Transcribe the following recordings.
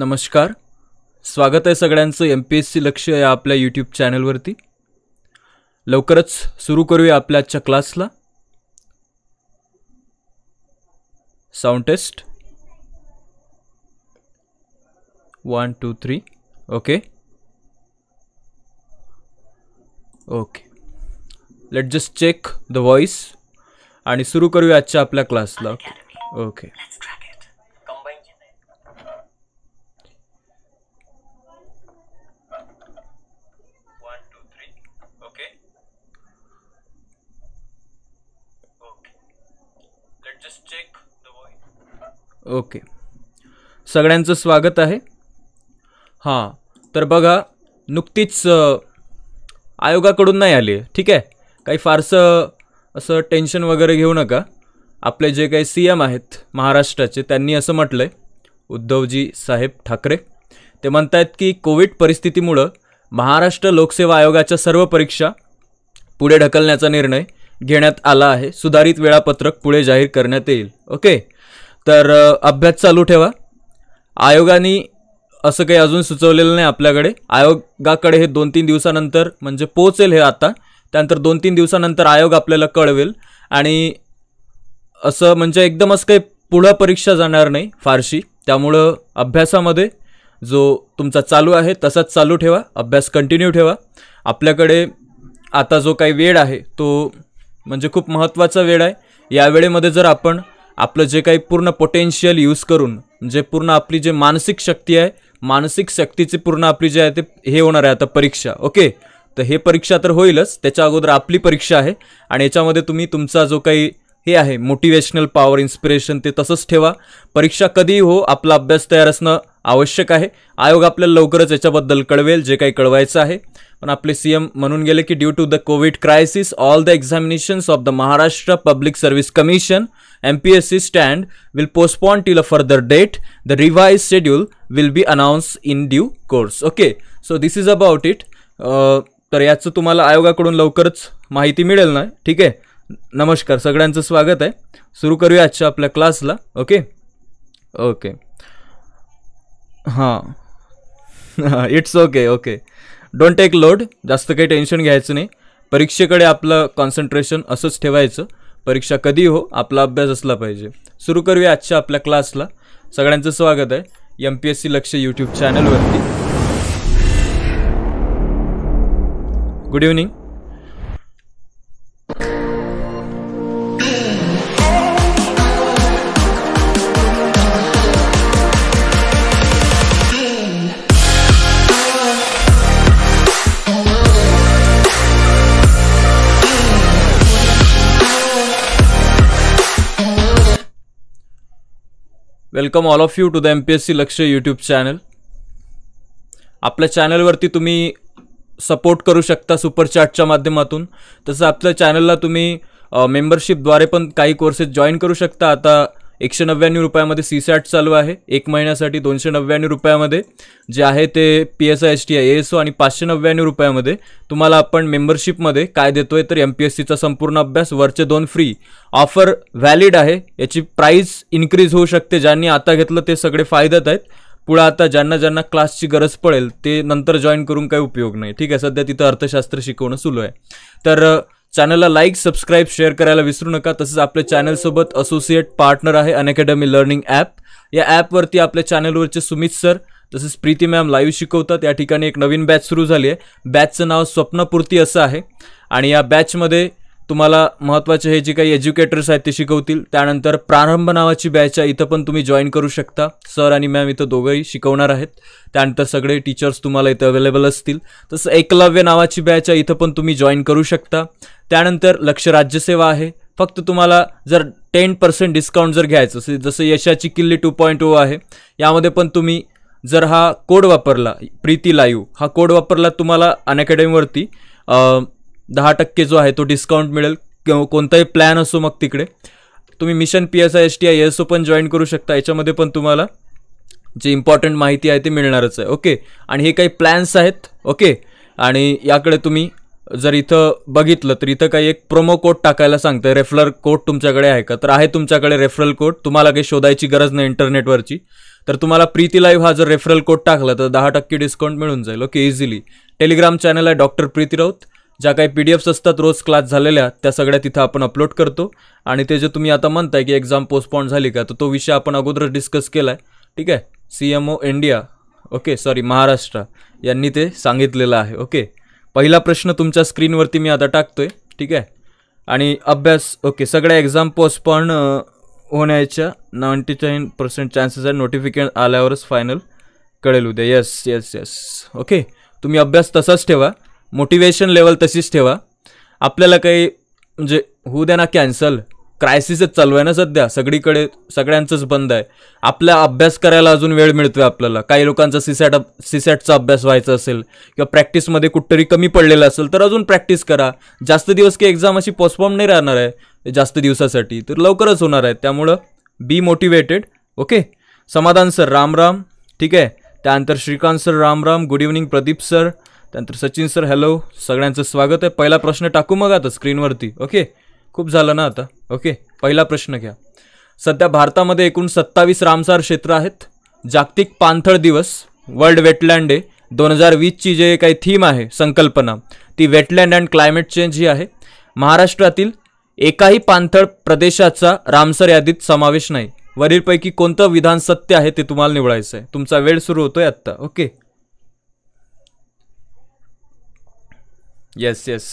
नमस्कार स्वागत आहे सगळ्यांचं एम पी एस सी लक्ष या आपल्या यूट्यूब चॅनलवरती लवकरच सुरू करूया आपल्या आजच्या क्लासला sound test one two three okay okay let just check the voice आणि सुरू करूया आजच्या आपल्या क्लासला ओके ओके ओके सगळ्यांचं स्वागत आहे हां तर बघा नुकतीच आयोगाकडून नाही आली ठीक आहे काही फारसं असं टेन्शन वगैरे घेऊ नका आपले जे काही सी एम आहेत महाराष्ट्राचे त्यांनी असं म्हटलं आहे उद्धवजी साहेब ठाकरे ते म्हणत आहेत की कोविड परिस्थितीमुळं महाराष्ट्र लोकसेवा आयोगाच्या सर्व परीक्षा पुढे ढकलण्याचा निर्णय घेण्यात आला आहे सुधारित वेळापत्रक पुढे जाहीर करण्यात येईल ओके तर अभ्यास चालू ठेवा आयोगाने असं काही अजून सुचवलेलं नाही आपल्याकडे आयोगाकडे हे दोन तीन दिवसानंतर म्हणजे पोचेल हे आता त्यानंतर दोन तीन दिवसानंतर आयोग आपल्याला कळवेल आणि असं म्हणजे एकदम असं काही पुढं परीक्षा जाणार नाही फारशी त्यामुळं अभ्यासामध्ये जो तुमचा चालू आहे तसाच चालू ठेवा अभ्यास कंटिन्यू ठेवा आपल्याकडे आता जो काही वेळ आहे तो म्हणजे खूप महत्त्वाचा वेळ आहे या वेळेमध्ये जर आपण आपलं जे काही पूर्ण पोटेन्शियल यूज करून जे पूर्ण आपली जे मानसिक शक्ती आहे मानसिक शक्तीची पूर्ण आपली जे आहे ते हे होणार आहे आता परीक्षा ओके तर हे परीक्षा तर होईलच त्याच्या अगोदर आपली परीक्षा आहे आणि याच्यामध्ये तुम्ही तुमचा जो काही हे आहे मोटिवेशनल पॉवर इन्स्पिरेशन ते तसंच ठेवा परीक्षा कधीही हो आपला अभ्यास तयार असणं आवश्यक आहे आयोग आपल्याला लवकरच याच्याबद्दल कळवेल जे काही कळवायचं आहे पण आपले सी एम म्हणून गेले की due to the Covid crisis all the examinations of the Maharashtra public service commission MPSC stand will postpone till a further date. The revised schedule will be announced in due course. Okay, so this is about it. It uh, तर याचं तुम्हाला आयोगाकडून लवकरच माहिती मिळेल ना ठीक आहे नमस्कार सगळ्यांचं स्वागत आहे सुरू करूया आजच्या आपल्या क्लासला ओके ओके हां it's okay okay don't take load जास्त काही टेन्शन घ्यायचं नाही परीक्षेकडे आपलं कॉन्सन्ट्रेशन असंच ठेवायचं परीक्षा कधी हो आपला अभ्यास असला पाहिजे सुरू करूया आजच्या आपल्या क्लासला सगळ्यांचं स्वागत आहे M P S C Laksh YouTube चॅनलवरती good evening welcome all of you to the M P S C Lakshya YouTube channel आपल्या चॅनलवरती तुम्ही सपोर्ट करू शकता सुपर माध्यमातून तसं आपल्या चॅनलला तुम्ही मेंबरशिपद्वारे पण काही कोर्सेस जॉईन करू शकता आता एकशे नव्याण्णव रुपयामध्ये सी सॅट चालू आहे एक महिन्यासाठी दोनशे नव्याण्णव रुपयामध्ये जे आहे ते P S I S T I S O आणि पाचशे नव्याण्णव रुपयामध्ये तुम्हाला आपण मेंबरशिपमध्ये काय देतोय तर एम पी एस सीचा संपूर्ण अभ्यास वरचे दोन फ्री ऑफर व्हॅलिड आहे याची प्राईस इन्क्रीज होऊ शकते ज्यांनी आता घेतलं ते सगळे फायद्यात आहेत पुढं आता ज्यांना ज्यांना क्लासची गरज पडेल ते नंतर जॉईन करून काही उपयोग नाही ठीक आहे सध्या तिथं अर्थशास्त्र शिकवणं सुरू आहे तर चॅनलला लाईक सबस्क्राईब शेअर करायला विसरू नका तसंच आपल्या चॅनलसोबत असोसिएट पार्टनर आहे अनअकॅडमी लर्निंग ॲप या ॲपवरती आपल्या चॅनलवरचे सुमित सर तसेच प्रीती मॅम लाईव्ह शिकवतात या ठिकाणी एक नवीन बॅच सुरू झाली आहे बॅचचं नाव स्वप्नपूर्ती असं आहे आणि या बॅचमध्ये तुम्हाला महत्त्वाचे हे जे काही एज्युकेटर्स आहेत ते शिकवतील त्यानंतर प्रारंभ नावाची बॅच आहे इथं पण तुम्ही जॉईन करू शकता सर आणि मॅम इथं दोघंही शिकवणार आहेत त्यानंतर सगळे टीचर्स तुम्हाला इथं अवेलेबल असतील तसं एकलव्य नावाची बॅच आहे इथं पण तुम्ही जॉईन करू शकता त्यानंतर लक्ष राज्यसेवा आहे फक्त तुम्हाला जर टेन पर्सेंट डिस्काउंट जर घ्यायचं असेल जसं यशाची किल्ली टू पॉईंट ओ आहे यामध्ये पण तुम्ही जर हा कोड वापरला प्रीती लाईव्ह हा कोड वापरला तुम्हाला अनअकॅडमीवरती दहा टक्के जो आहे तो डिस्काउंट मिळेल कोणताही प्लॅन असो मग तिकडे तुम्ही mission P S I S T I SO पण जॉईन करू शकता याच्यामध्ये पण तुम्हाला जी इम्पॉर्टंट माहिती आहे ती मिळणारच आहे ओके आणि हे काही प्लॅन्स आहेत ओके आणि याकडे तुम्ही जर इथं बघितलं तर इथं काही एक प्रोमो कोड टाकायला सांगतं रेफरल कोड तुमच्याकडे आहे का तर आहे तुमच्याकडे रेफरल कोड तुम्हाला काही शोधायची गरज नाही इंटरनेटवरची तर तुम्हाला प्रीती लाईव्ह हा जर रेफरल कोड टाकला तर दहा टक्के डिस्काउंट मिळून जाईल ओके इझिली टेलिग्राम चॅनल आहे डॉक्टर प्रीती राऊत ज्या काही पी डी एफ्स असतात रोज क्लास झालेल्या त्या सगळ्या तिथं आपण अपलोड करतो आणि ते जे तुम्ही आता म्हणताय की एक्झाम पोस्टपॉन झाली का तर तो विषय आपण अगोदरच डिस्कस केला आहे ठीक आहे C M O India okay sorry Maharashtra यांनी ते सांगितलेलं आहे ओके पहिला प्रश्न तुमच्या स्क्रीनवरती मी आता टाकतो आहे ठीक आहे आणि अभ्यास ओके सगळ्या एक्झाम पोस्टपॉन होण्याच्या नाईन्टी नाईन पर्सेंट चान्सेस आहे नोटिफिकेशन आल्यावरच फायनल कळेल उद्या येस येस येस ओके तुम्ही अभ्यास तसाच ठेवा मोटिवेशन लेवल तशीच ठेवा आपल्याला काही म्हणजे होऊ द्या ना कॅन्सल क्रायसिसच चालू आहे ना सध्या सगळीकडे सगळ्यांचंच बंद आहे आपल्या अभ्यास करायला अजून वेळ मिळतो आहे आपल्याला काही लोकांचा सीसॅट सीसॅटचा अभ्यास व्हायचा असेल किंवा प्रॅक्टिसमध्ये कुठंतरी कमी पडलेलं असेल तर अजून प्रॅक्टिस करा जास्त दिवस की एक्झाम अशी पोस्टफॉर्म नाही राहणार आहे जास्त दिवसासाठी तर लवकरच होणार आहे त्यामुळं be motivated okay Samadhan sir Ram Ram ठीक आहे त्यानंतर Shrikant sir Ram Ram good evening Pradeep sir त्यानंतर सचिन सर हॅलो सगळ्यांचं स्वागत आहे पहिला प्रश्न टाकू मग आता स्क्रीनवरती ओके खूप झालं ना आता ओके पहिला प्रश्न घ्या सध्या भारतामध्ये एकूण सत्तावीस रामसार क्षेत्र आहेत जागतिक पाणथळ दिवस वर्ल्ड वेटलँड डे दोन हजार वीसची जे काही थीम आहे संकल्पना ती वेटलँड अँड क्लायमेट चेंज ही आहे महाराष्ट्रातील एकाही पाणथळ प्रदेशाचा रामसर यादीत समावेश नाही वरीलपैकी कोणतं विधान सत्य आहे ते तुम्हाला निवडायचं आहे तुमचा वेळ सुरू होतोय आत्ता ओके येस येस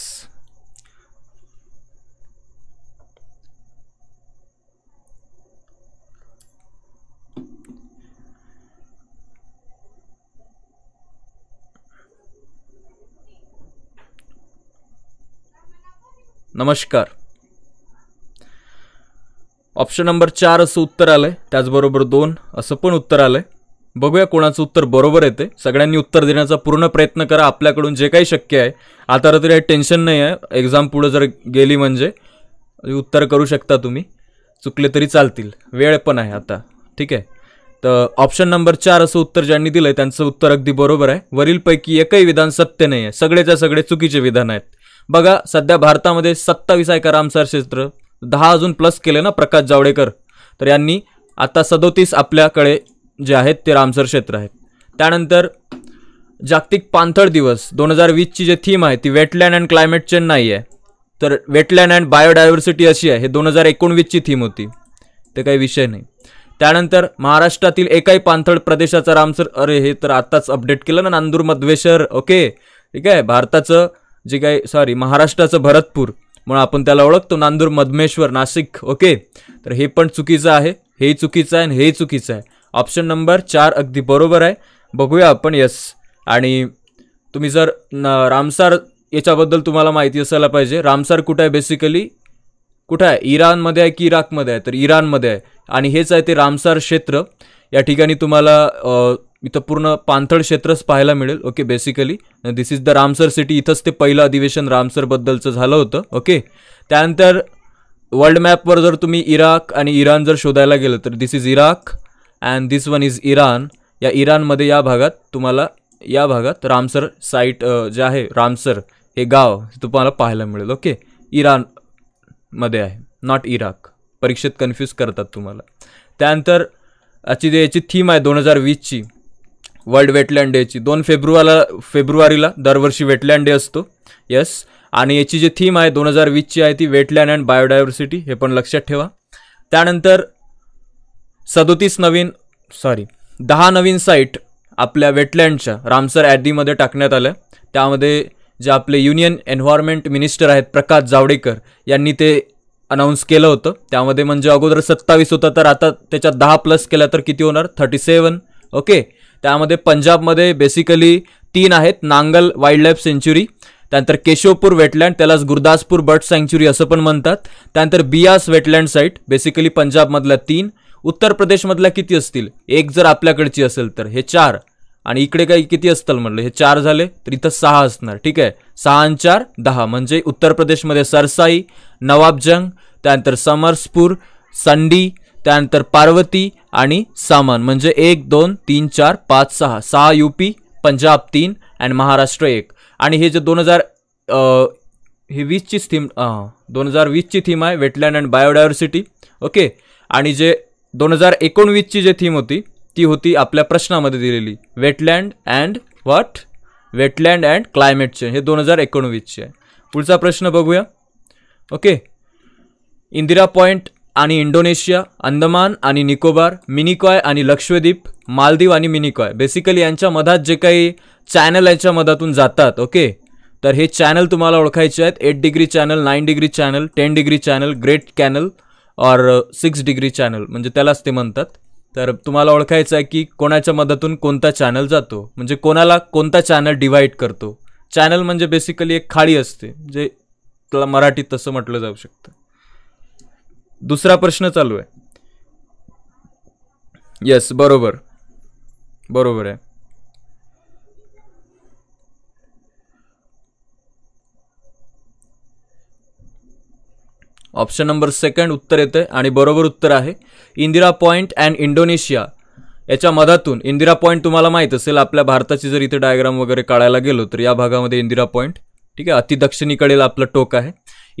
नमस्कार ऑप्शन नंबर चार असं उत्तर आलंय त्याचबरोबर दोन असं पण उत्तर आलंय बघूया कोणाचं उत्तर बरोबर येते सगळ्यांनी उत्तर देण्याचा पूर्ण प्रयत्न करा आपल्याकडून जे काही शक्य आहे आता तर काही टेन्शन नाही आहे एक्झाम पुढं जर गेली म्हणजे उत्तर करू शकता तुम्ही चुकले तरी चालतील वेळ पण आहे आता ठीक आहे तर ऑप्शन नंबर चार असं उत्तर ज्यांनी दिलं आहे त्यांचं उत्तर अगदी बरोबर आहे वरीलपैकी एकही विधान सत्य नाही आहे सगळेच्या सगळे चुकीचे विधान आहेत बघा सध्या भारतामध्ये सत्तावीस आहे का रामसार क्षेत्र दहा अजून प्लस केले ना प्रकाश जावडेकर तर यांनी आता सदोतीस आपल्याकडे जे आहेत ते रामसर क्षेत्र आहेत त्यानंतर जागतिक पाणथळ दिवस दोन हजार वीसची जी थीम आहे ती वेटलँड अँड क्लायमेट चेंज नाही आहे तर वेटलँड अँड बायोडायव्हर्सिटी अशी आहे हे दोन हजार एकोणवीसची थीम होती ते काही विषय नाही त्यानंतर महाराष्ट्रातील एकाही पाणथळ प्रदेशाचा रामसर अरे हे तर आत्ताच अपडेट केलं ना नांदूर मध्वेश्वर ओके ठीक आहे भारताचं जे काही सॉरी महाराष्ट्राचं भरतपूर म्हणून आपण त्याला ओळखतो नांदूर मधमेश्वर नाशिक ओके तर हे पण चुकीचं आहे हेही चुकीचं आहे आणि हेही चुकीचं आहे ऑप्शन नंबर चार अगदी बरोबर आहे बघूया आपण यस आणि तुम्ही जर न रामसार याच्याबद्दल तुम्हाला माहिती असायला पाहिजे रामसार कुठं आहे बेसिकली कुठं आहे इराणमध्ये आहे की इराकमध्ये आहे तर इराणमध्ये आहे आणि हेच आहे ते रामसार क्षेत्र या ठिकाणी तुम्हाला इथं पूर्ण पांथळ क्षेत्रच पाहायला मिळेल okay basically this is the Ramsar city इथंच ते पहिलं अधिवेशन रामसरबद्दलचं झालं होतं ओके त्यानंतर वर्ल्ड मॅपवर जर तुम्ही इराक आणि इराण जर शोधायला गेलं तर this is Iraq and this one is Iran या इराणमध्ये या भागात तुम्हाला या भागात रामसर साईट जे आहे रामसर हे गाव तुम्हाला पाहायला मिळेल ओके इराणमध्ये आहे नॉट इराक परीक्षेत कन्फ्यूज करतात तुम्हाला त्यानंतर याची जे याची थीम आहे दोन हजार वीसची वर्ल्ड वेटलँड डेची दोन फेब्रुवारीला फेब्रुवारीला दरवर्षी वेटलँड डे असतो यस आणि याची जी थीम आहे दोन हजार वीसची आहे ती वेटलँड अँड बायोडायव्हर्सिटी हे पण लक्षात ठेवा त्यानंतर सदोतीस नवीन सॉरी दहा नवीन साईट आपल्या वेटलँडच्या रामसर ॲदीमध्ये टाकण्यात आलं त्यामध्ये जे आपले युनियन एन्व्हायरमेंट मिनिस्टर आहेत प्रकाश जावडेकर यांनी ते अनाऊन्स केलं होतं त्यामध्ये म्हणजे अगोदर सत्तावीस होतं तर आता त्याच्यात दहा प्लस केल्या तर किती होणार थर्टी सेवन ओके त्यामध्ये पंजाबमध्ये बेसिकली तीन आहेत नांगल वाईल्ड लाईफ सेंच्युरी त्यानंतर केशवपूर वेटलँड त्यालाच गुरदासपूर बर्ड सँक्च्युरी असं पण म्हणतात त्यानंतर बियास वेटलँड साईट बेसिकली पंजाबमधल्या तीन उत्तर प्रदेशमधल्या किती असतील एक जर आपल्याकडची असेल तर हे चार आणि इकडे काही किती असतील म्हटलं हे चार झाले तर इथं सहा असणार ठीक आहे सहा आणि चार दहा म्हणजे उत्तर प्रदेशमध्ये सरसाई नवाबजंग त्यानंतर समर्सपूर संडी त्यानंतर पार्वती आणि सामान म्हणजे एक दोन तीन चार पाच सहा सहा यूपी पंजाब तीन अँड महाराष्ट्र एक आणि हे जे दोन हजार हे वीसचीच थीम दोन हजार वीसची थीम आहे वेटलँड अँड बायोडायव्हर्सिटी ओके आणि जे दोन हजार एकोणवीसची जी थीम होती ती होती आपल्या प्रश्नामध्ये दिलेली wetland and what wetland and climate change हे दोन हजार एकोणवीसचे आहे पुढचा प्रश्न बघूया ओके इंदिरा पॉईंट आणि इंडोनेशिया अंदमान आणि निकोबार मिनिकॉय आणि लक्षद्वीप मालदीव आणि मिनिकॉय बेसिकली यांच्या मधात जे काही चॅनल यांच्या मधातून जातात ओके तर हे चॅनल तुम्हाला ओळखायचे आहेत eight degree channel nine degree channel ten degree channel great canal और सिक्स डिग्री चॅनल म्हणजे त्यालाच ते म्हणतात तर तुम्हाला ओळखायचं आहे की कोणाच्या मदतून कोणता चॅनल जातो म्हणजे कोणाला कोणता चॅनल डिवाईड करतो चॅनल म्हणजे बेसिकली एक खाडी असते जे त्याला मराठीत तसं म्हटलं जाऊ शकतं दुसरा प्रश्न चालू आहे येस बरोबर बरोबर आहे ऑप्शन नंबर सेकंड उत्तर येतं आहे आणि बरोबर उत्तर आहे इंदिरा पॉईंट अँड इंडोनेशिया याच्या मधातून इंदिरा पॉईंट तुम्हाला माहीत असेल आपल्या भारताची जर इथे डायग्राम वगैरे काढायला गेलो तर या भागामध्ये इंदिरा पॉईंट ठीक आहे अतिदक्षिणीकडील आपलं टोक आहे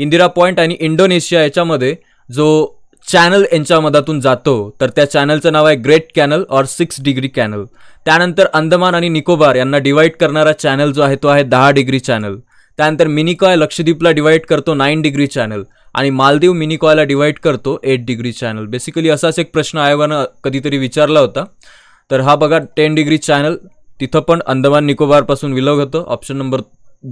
इंदिरा पॉईंट आणि इंडोनेशिया याच्यामध्ये जो चॅनल यांच्या मधातून जातो तर त्या चॅनलचं नाव आहे ग्रेट कॅनल और सिक्स डिग्री कॅनल त्यानंतर अंदमान आणि निकोबार यांना डिवाईड करणारा चॅनल जो आहे तो आहे दहा डिग्री चॅनल त्यानंतर मिनिकॉय लक्षद्वीपला डिवाईड करतो नाईन डिग्री चॅनल आणि मालदीव मिनिकॉयला डिवाईड करतो एट डिग्री चॅनल बेसिकली असाच एक प्रश्न आयोगानं कधीतरी विचारला होता तर हा बघा टेन डिग्री चॅनल तिथं पण अंदमान निकोबारपासून विलग होतं ऑप्शन नंबर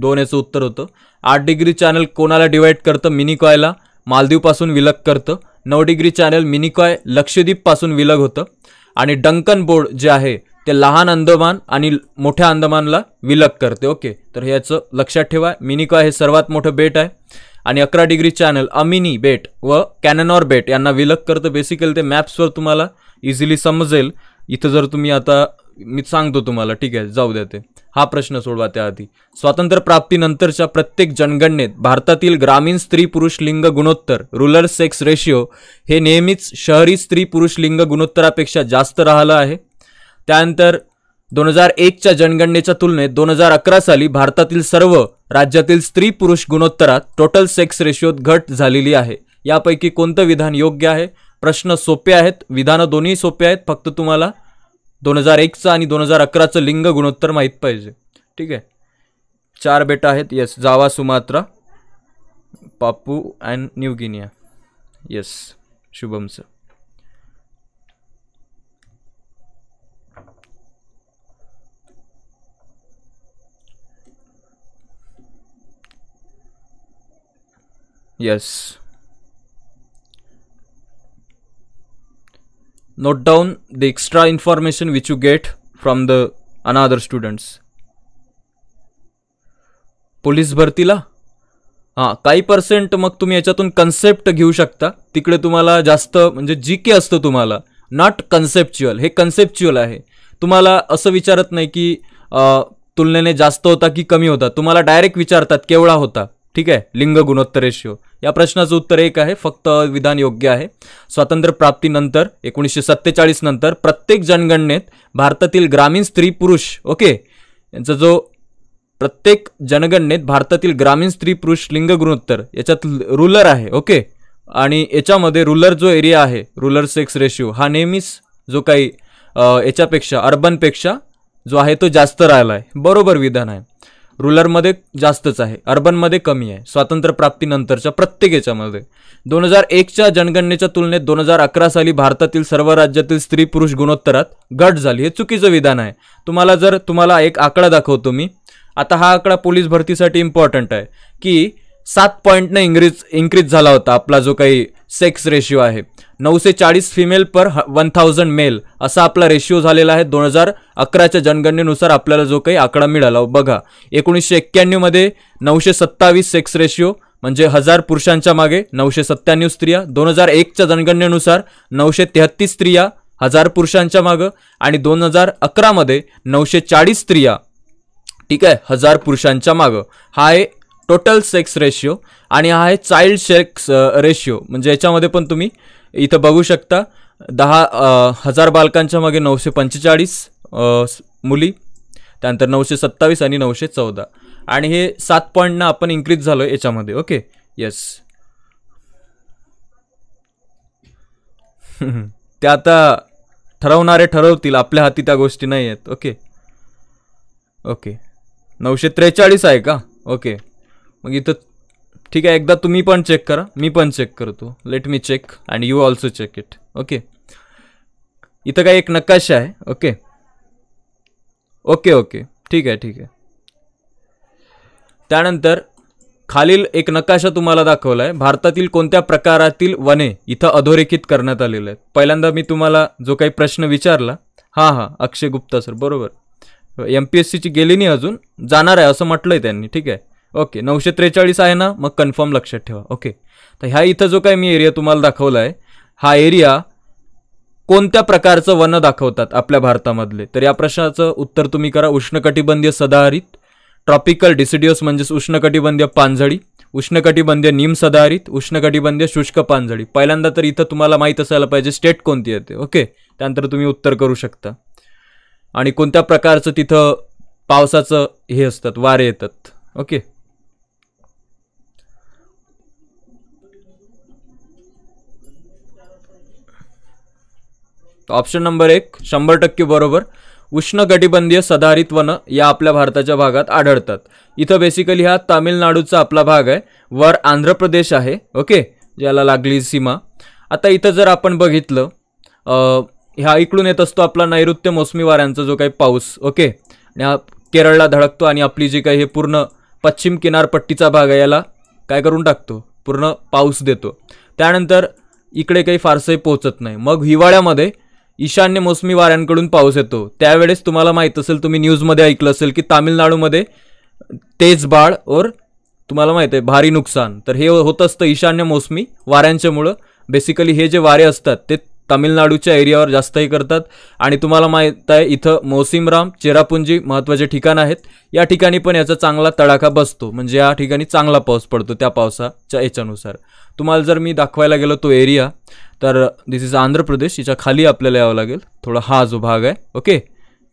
दोन याचं उत्तर होतं आठ डिग्री चॅनल कोणाला डिवाईड करतं मिनिकॉयला मालदीवपासून विलग करतं नऊ डिग्री चॅनल मिनिकॉय लक्षद्वीपपासून विलग होतं आणि डंकन बोर्ड जे आहे ते लहान अंदमान आणि मोठ्या अंदमानला विलग करते ओके तर ह्याचं लक्षात ठेवा मिनिकॉय हे सर्वात मोठं बेट आहे आणि अकरा डिग्री चॅनल अमिनी बेट व कॅननॉर बेट यांना विलक करतं बेसिकली ते मॅप्सवर तुम्हाला इझिली समजेल इथं जर तुम्ही आता मी सांगतो तुम्हाला ठीक आहे जाऊ द्या ते हा प्रश्न सोडवा त्याआधी स्वातंत्र्यप्राप्तीनंतरच्या प्रत्येक जनगणनेत भारतातील ग्रामीण स्त्री पुरुष लिंग गुणोत्तर रुरल सेक्स रेशिओ हे नेहमीच शहरी स्त्री पुरुष लिंग गुणोत्तरापेक्षा जास्त राहिलं आहे त्यानंतर दोन हजार एकच्या जनगणनेच्या तुलनेत दोन हजार अकरा साली भारतातील सर्व राज्यातील स्त्री पुरुष गुणोत्तरात टोटल सेक्स रेशिओत घट झालेली आहे यापैकी कोणतं विधान योग्य आहे प्रश्न सोपे आहेत विधानं दोन्ही सोपे आहेत फक्त तुम्हाला दोन हजार एकचं आणि दोन हजार अकराचं लिंग गुणोत्तर माहीत पाहिजे ठीक आहे चार बेटा आहेत yes Java Sumatra Papua and New Guinea yes Shubham sir Yes. Note down the extra information which you get from the another students. Police भरतीला हां काही पर्सेंट मग तुम्ही याच्यातून कन्सेप्ट घेऊ शकता तिकडे तुम्हाला जास्त म्हणजे जी के असतं तुम्हाला नॉट कन्सेप्च्युअल हे कन्सेप्च्युअल आहे तुम्हाला असं विचारत नाही की तुलनेने जास्त होता की कमी होता तुम्हाला डायरेक्ट विचारतात केवढा होता ठीक आहे लिंग गुणोत्तर रेशिओ या प्रश्नाचं उत्तर एक आहे फक्त विधान योग्य आहे स्वातंत्र्य प्राप्तीनंतर एकोणीसशे सत्तेचाळीस नंतर प्रत्येक जनगणनेत भारतातील ग्रामीण स्त्री पुरुष ओके यांचा जो प्रत्येक जनगणनेत भारतातील ग्रामीण स्त्री पुरुष लिंग गुणोत्तर याच्यात रुलर आहे ओके आणि याच्यामध्ये रुलर जो एरिया आहे रुलर सेक्स रेशिओ हा नेहमीच जो काही याच्यापेक्षा अर्बनपेक्षा जो आहे तो जास्त राहिला आहे बरोबर विधान आहे रुलरमध्ये जास्तच आहे अर्बनमध्ये कमी आहे स्वातंत्र्यप्राप्तीनंतरच्या प्रत्येक याच्यामध्ये दोन हजार एकच्या जनगणनेच्या तुलनेत दोन हजार अकरा साली भारतातील सर्व राज्यातील स्त्री पुरुष गुणोत्तरात घट झाली हे चुकीचं विधान आहे तुम्हाला जर तुम्हाला एक आकडा दाखवतो मी आता हा आकडा पोलीस भरतीसाठी इम्पॉर्टंट आहे की सात पॉईंटनं इंग्रीज इन्क्रीज झाला होता आपला जो काही सेक्स रेशिओ आहे नऊशे चाळीस female per one thousand male असा आपला रेशिओ झालेला आहे दोन हजार अकराच्या जनगणनेनुसार आपल्याला जो काही आकडा मिळाला बघा एकोणीसशे एक्क्याण्णवमध्ये नऊशे सत्तावीस सेक्स रेशिओ म्हणजे हजार पुरुषांच्या मागे नऊशे सत्त्याण्णव स्त्रिया दोन हजार एकच्या जनगणनेनुसार नऊशे तेहत्तीस स्त्रिया हजार पुरुषांच्या मागं आणि दोन हजार अकरामध्ये नऊशे चाळीस स्त्रिया ठीक आहे हजार पुरुषांच्या मागं हा आहे टोटल सेक्स रेशिओ आणि हा आहे चाइल्ड सेक्स रेशिओ म्हणजे याच्यामध्ये पण तुम्ही इथं बघू शकता दहा हजार बालकांच्या मागे नऊशे पंचेचाळीस मुली त्यानंतर नऊशे सत्तावीस आणि नऊशे चौदा आणि हे सात पॉईंटनं आपण इन्क्रीज झालो याच्यामध्ये ओके येस ते आता ठरवणारे ठरवतील आपल्या हाती त्या गोष्टी नाही आहेत ओके ओके नऊशे त्रेचाळीस आहे का ओके मग इथं ठीक आहे एकदा तुम्ही पण चेक करा मी पण चेक करतो let me check and you also check it okay इथं काही एक नकाशा आहे ओके ओके ओके ठीक आहे ठीक आहे त्यानंतर खालील एक नकाशा तुम्हाला दाखवला आहे भारतातील कोणत्या प्रकारातील वने इथं अधोरेखित करण्यात आलेले आहेत पहिल्यांदा मी तुम्हाला जो काही प्रश्न विचारला हां हां अक्षय गुप्ता सर बरोबर एम पी एस सीची गेली नाही अजून जाणार आहे असं म्हटलं आहे त्यांनी ठीक आहे ओके नऊशे त्रेचाळीस आहे ना मग कन्फर्म लक्षात ठेवा ओके तर ह्या इथं जो काय मी एरिया तुम्हाला दाखवला आहे हा एरिया कोणत्या प्रकारचं वन दाखवतात आपल्या भारतामधले तर या प्रश्नाचं उत्तर तुम्ही करा उष्णकटिबंधीय सदाहरित ट्रॉपिकल डिसिडियस म्हणजेच उष्णकटिबंधीय पानझडी उष्णकटिबंधीय निम सदाहरित उष्णकटिबंधीय शुष्क पानझडी पहिल्यांदा तर इथं तुम्हाला माहीत असायला पाहिजे स्टेट कोणती येते ओके त्यानंतर तुम्ही उत्तर करू शकता आणि कोणत्या प्रकारचं तिथं पावसाचं हे असतात वारे येतात ओके ऑप्शन नंबर एक शंभर टक्के बरोबर उष्णकटिबंधीय सदाहरित वनं या आपल्या भारताच्या भागात आढळतात इथं बेसिकली हा तामिळनाडूचा आपला भाग आहे वर आंध्र प्रदेश आहे ओके ज्याला लागली सीमा आता इथं जर आपण बघितलं ह्या इकडून येत असतो आपला नैऋत्य मोसमी वाऱ्यांचा जो काही पाऊस ओके आणि हा केरळला धडकतो आणि आपली जी काही हे पूर्ण पश्चिम किनारपट्टीचा भाग आहे याला काय करून टाकतो पूर्ण पाऊस देतो त्यानंतर इकडे काही फारसंही पोचत नाही मग हिवाळ्यामध्ये ईशान्य मोसमी वाऱ्यांकडून पाऊस येतो त्यावेळेस तुम्हाला माहीत असेल तुम्ही न्यूजमध्ये ऐकलं असेल की तामिळनाडूमध्ये तेज बाळ और तुम्हाला माहीत आहे भारी नुकसान तर हे होत असतं ईशान्य मोसमी वाऱ्यांच्यामुळं बेसिकली हे जे वारे असतात ते तामिळनाडूच्या एरियावर जास्तही करतात आणि तुम्हाला माहीत आहे इथं मोसिमराम चेरापुंजी महत्त्वाचे ठिकाण आहेत या ठिकाणी पण याचा चांगला तडाखा बसतो म्हणजे या ठिकाणी चांगला पाऊस पडतो त्या पावसाच्या याच्यानुसार तुम्हाला जर मी दाखवायला गेलो तो एरिया तर दिस इज आंध्र प्रदेश याच्या खाली आपल्याला यावं लागेल थोडा हा जो भाग आहे ओके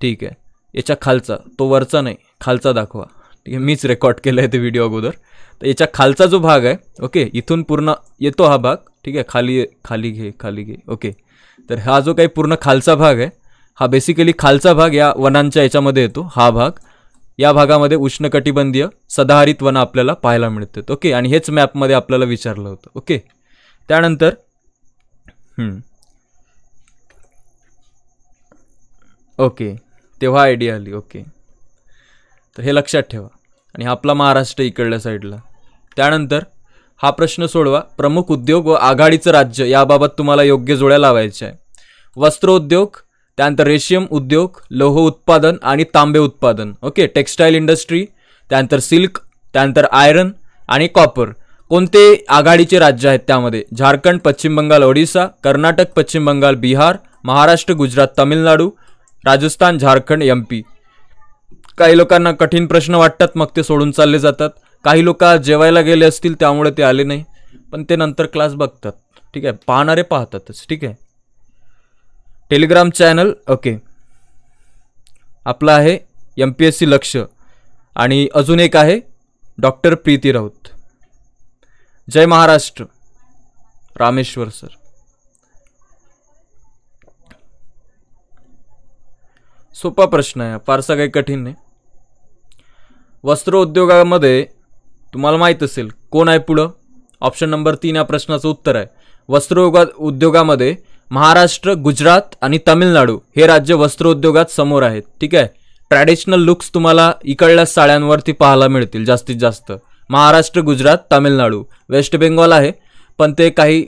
ठीक आहे याच्या खालचा तो वरचा नाही खालचा दाखवा ठीक आहे मीच रेकॉर्ड केलं आहे ते व्हिडिओ अगोदर तर याच्या खालचा जो भाग आहे ओके इथून पूर्ण येतो हा भाग ठीक आहे खाली खाली घे खाली घे ओके तर हा जो काही पूर्ण खालचा भाग आहे हा बेसिकली खालचा भाग या वनांच्या याच्यामध्ये येतो हा भाग या भागामध्ये उष्णकटिबंधीय सदाहरित वनं आपल्याला पाहायला मिळतात ओके आणि हेच मॅपमध्ये आपल्याला विचारलं होतं ओके त्यानंतर ओके तेव्हा आयडिया आली ओके तर हे लक्षात ठेवा आणि आपला महाराष्ट्र इकडल्या साईडला त्यानंतर हा प्रश्न सोडवा प्रमुख उद्योग व आघाडीचं राज्य याबाबत तुम्हाला योग्य जोड्या लावायच्या आहे वस्त्रोद्योग त्यानंतर रेशीम उद्योग लोह उत्पादन आणि तांबे उत्पादन ओके टेक्स्टाईल इंडस्ट्री त्यानंतर सिल्क त्यानंतर आयरन आणि कॉपर कोणते आघाडीचे राज्य आहेत त्यामध्ये झारखंड पश्चिम बंगाल ओडिसा कर्नाटक पश्चिम बंगाल बिहार महाराष्ट्र गुजरात तामिळनाडू राजस्थान झारखंड एम पी काही लोकांना कठीण प्रश्न वाटतात मग ते सोडून चालले जातात काही लोक जेवायला गेले असतील त्यामुळे ते आले नाही पण ते नंतर क्लास बघतात ठीक आहे पाहणारे पाहतातच ठीक आहे टेलिग्राम चॅनल ओके आपला आहे एम पी एस सी लक्ष आणि अजून एक आहे डॉक्टर प्रीती राऊत जय महाराष्ट्र रामेश्वर सर सोपा प्रश्न आहे फारसा काही कठीण नाही वस्त्र उद्योगामध्ये तुम्हाला माहीत असेल कोण आहे पुढं ऑप्शन नंबर तीन या प्रश्नाचं उत्तर आहे वस्त्र उद्योगामध्ये महाराष्ट्र गुजरात आणि तामिळनाडू हे राज्य वस्त्रोद्योगात समोर आहेत ठीक आहे ट्रॅडिशनल लुक्स तुम्हाला इकडल्या साड्यांवरती पाहायला मिळतील जास्तीत जास्त महाराष्ट्र गुजरात तामिळनाडू वेस्ट बेंगॉल आहे पण ते काही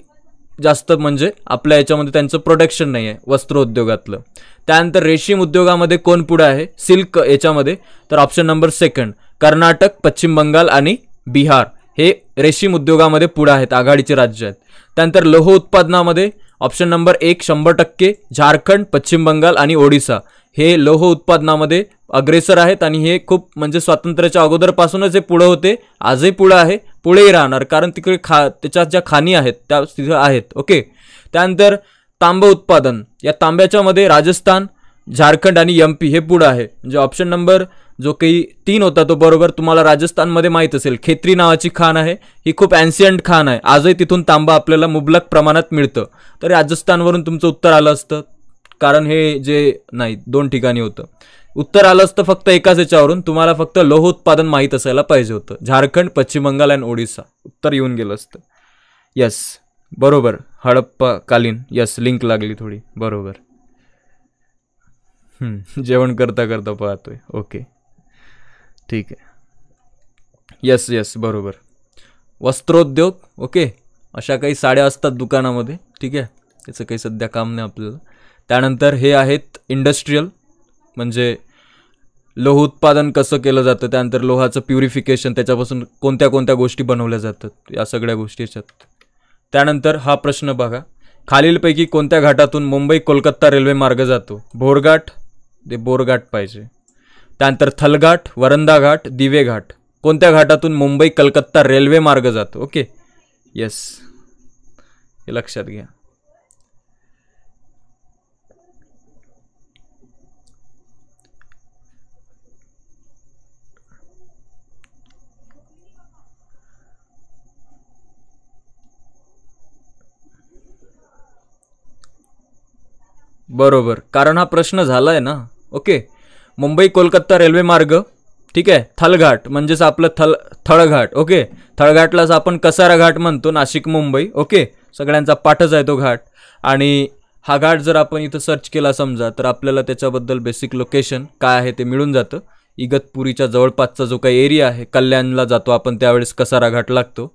जास्त म्हणजे आपल्या याच्यामध्ये त्यांचं प्रोडक्शन नाही आहे वस्त्रोद्योगातलं त्यानंतर रेशीम उद्योगामध्ये कोण पुढं आहे सिल्क याच्यामध्ये तर option number second Karnataka Paschim Bengal आणि बिहार हे रेशीम उद्योगामध्ये पुढे आहेत आघाडीचे राज्य आहेत त्यानंतर लोह उत्पादनामध्ये ऑप्शन नंबर एक शंभर टक्के झारखंड पश्चिम बंगाल आणि ओडिसा हे लोह उत्पादनामध्ये अग्रेसर आहेत आणि हे खूप म्हणजे स्वातंत्र्याच्या अगोदरपासूनच हे पुढं होते आजही पुढं आहे पुढेही राहणार कारण तिकडे खा त्याच्या ज्या खाणी आहेत त्या तिथं आहेत ओके त्यानंतर तांब उत्पादन या तांब्याच्यामध्ये राजस्थान झारखंड आणि एम पी हे पुढं आहे म्हणजे ऑप्शन नंबर जो काही तीन होता तो बरोबर तुम्हाला राजस्थानमध्ये माहीत असेल खेत्री नावाची खाण आहे ही खूप अँसियंट खाण आहे आजही तिथून तांबा आपल्याला मुबलक प्रमाणात मिळतं तर राजस्थानवरून तुमचं उत्तर आलं असतं कारण हे जे नाही दोन ठिकाणी होतं उत्तर आलं असतं फक्त एकाच याच्यावरून तुम्हाला फक्त लोह उत्पादन माहीत असायला पाहिजे होतं झारखंड पश्चिम बंगाल अँड ओडिसा उत्तर येऊन गेलं असतं यस बरोबर हडप्पा कालीन यस लिंक लागली थोडी बरोबर जेवण करता करता पाहतोय ओके ठीक आहे येस येस बरोबर वस्त्रोद्योग ओके अशा काही साड्या असतात दुकानामध्ये ठीक आहे त्याचं काही सध्या काम नाही आपल्याला त्यानंतर हे आहेत इंडस्ट्रीयल म्हणजे लोह उत्पादन कसं केलं जातं त्यानंतर लोहाचं प्युरिफिकेशन त्याच्यापासून कोणत्या कोणत्या गोष्टी बनवल्या जातात या सगळ्या गोष्टी याच्यात त्यानंतर हा प्रश्न बघा खालीलपैकी कोणत्या घाटातून मुंबई कोलकाता रेल्वे मार्ग जातो भोरघाट ते बोरघाट पाहिजे त्यानंतर थलघाट वरंदा घाट दिवे घाट कोणत्या घाटातून मुंबई कलकत्ता रेल्वे मार्ग जातो ओके येस हे लक्षात घ्या बरोबर कारण हा प्रश्न झाला आहे ना ओके मुंबई कोलकाता रेल्वे मार्ग ठीक आहे थलघाट म्हणजेच आपलं थल थळघाट ओके थळघाटलाच आपण कसारा घाट म्हणतो नाशिक मुंबई ओके सगळ्यांचा पाठच आहे तो घाट आणि हा घाट जर आपण इथं सर्च केला समजा तर आपल्याला त्याच्याबद्दल बेसिक लोकेशन काय आहे ते मिळून जातं इगतपुरीच्या जवळपासचा जो काही एरिया आहे कल्याणला जातो आपण त्यावेळेस कसारा घाट लागतो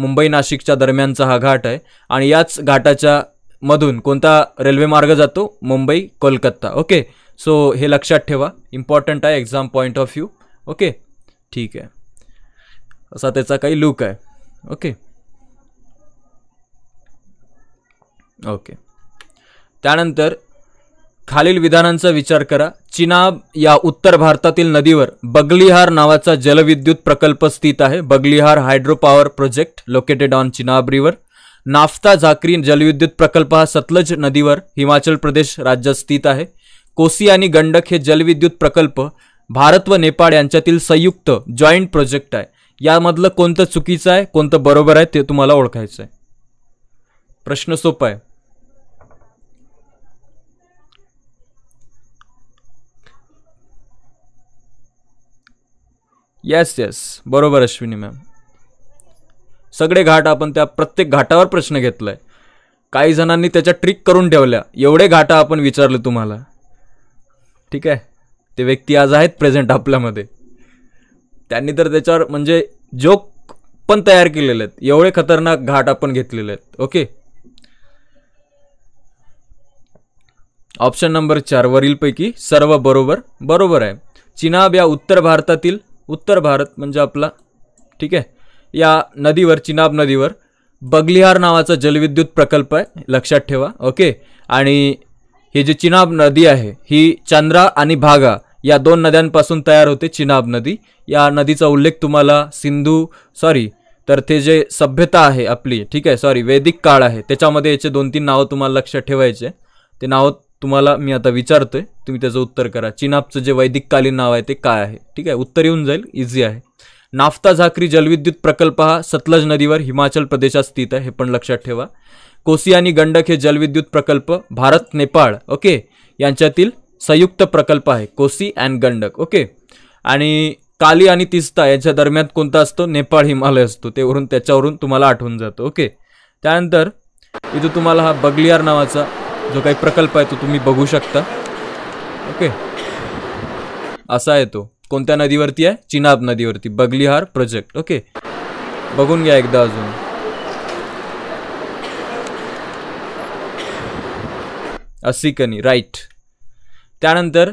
मुंबई नाशिकच्या दरम्यानचा हा घाट आहे आणि याच घाटाच्या मधून कोणता रेल्वे मार्ग जातो मुंबई कोलकाता ओके सो हे लक्षात ठेवा इम्पॉर्टंट आहे exam point of view okay ठीक आहे असा त्याचा काही लुक आहे ओके ओके त्यानंतर खालील विधानांचा विचार करा चिनाब या उत्तर भारतातील नदीवर बगलिहार नावाचा जलविद्युत प्रकल्प स्थित आहे Baglihar hydro power project located on Chenab river नाफ्ता झाकरी जलविद्युत प्रकल्प हा सतलज नदीवर हिमाचल प्रदेश राज्यात स्थित आहे कोसी आणि गंडक हे जलविद्युत प्रकल्प भारत व नेपाळ यांच्यातील संयुक्त जॉईंट प्रोजेक्ट आहे यामधलं कोणतं चुकीचं आहे कोणतं बरोबर आहे ते तुम्हाला ओळखायचं आहे प्रश्न सोपा आहे येस येस बरोबर अश्विनी मॅम सगळे घाट आपण त्या प्रत्येक घाटावर प्रश्न घेतलाय काही जणांनी त्याच्या ट्रिक करून ठेवल्या एवढे घाटा आपण विचारले तुम्हाला ठीक आहे ते व्यक्ती आज आहेत प्रेझेंट आपल्यामध्ये त्यांनी तर त्याच्यावर म्हणजे जोक पण तयार केलेले आहेत एवढे खतरनाक घाट आपण घेतलेले आहेत ओके ऑप्शन नंबर चार वरीलपैकी सर्व बरोबर बरोबर आहे चिनाब या उत्तर भारतातील उत्तर भारत म्हणजे आपला ठीक आहे या नदीवर चिनाब नदीवर बगलिहार नावाचा जलविद्युत प्रकल्प आहे लक्षात ठेवा ओके आणि ही जी चिनाब नदी आहे ही चंद्रा आणि भागा या दोन नद्यांपासून तयार होते चिनाब नदी या नदीचा उल्लेख तुम्हाला सिंधू सॉरी तर ते जे सभ्यता आहे आपली ठीक आहे सॉरी वैदिक काळ आहे त्याच्यामध्ये याचे दोन तीन नावं तुम्हाला लक्षात ठेवायचे ते नाव तुम्हाला मी आता विचारतोय तुम्ही त्याचं उत्तर करा चिनाबचं जे वैदिक कालीन नाव आहे ते काय आहे ठीक आहे उत्तर येऊन जाईल इझी आहे नाफ्ता झाकरी जलविद्युत प्रकल्प हा सतलज नदीवर हिमाचल प्रदेशात स्थित आहे हे पण लक्षात ठेवा कोसी आणि गंडक हे जलविद्युत प्रकल्प भारत नेपाळ ओके यांच्यातील संयुक्त प्रकल्प आहे कोसी अँड गंडक ओके आणि काली आणि तिस्ता यांच्या दरम्यान कोणता असतो नेपाळ हिमालय असतो तेवरून त्याच्यावरून तुम्हाला आठवून जातो ओके त्यानंतर इथं तुम्हाला हा बगलियार नावाचा जो काही प्रकल्प आहे तो तुम्ही बघू शकता ओके असा आहे तो कोणत्या नदीवरती आहे चिनाब नदीवरती बगलिहार प्रोजेक्ट ओके बघून घ्या एकदा अजून कनी राईट त्यानंतर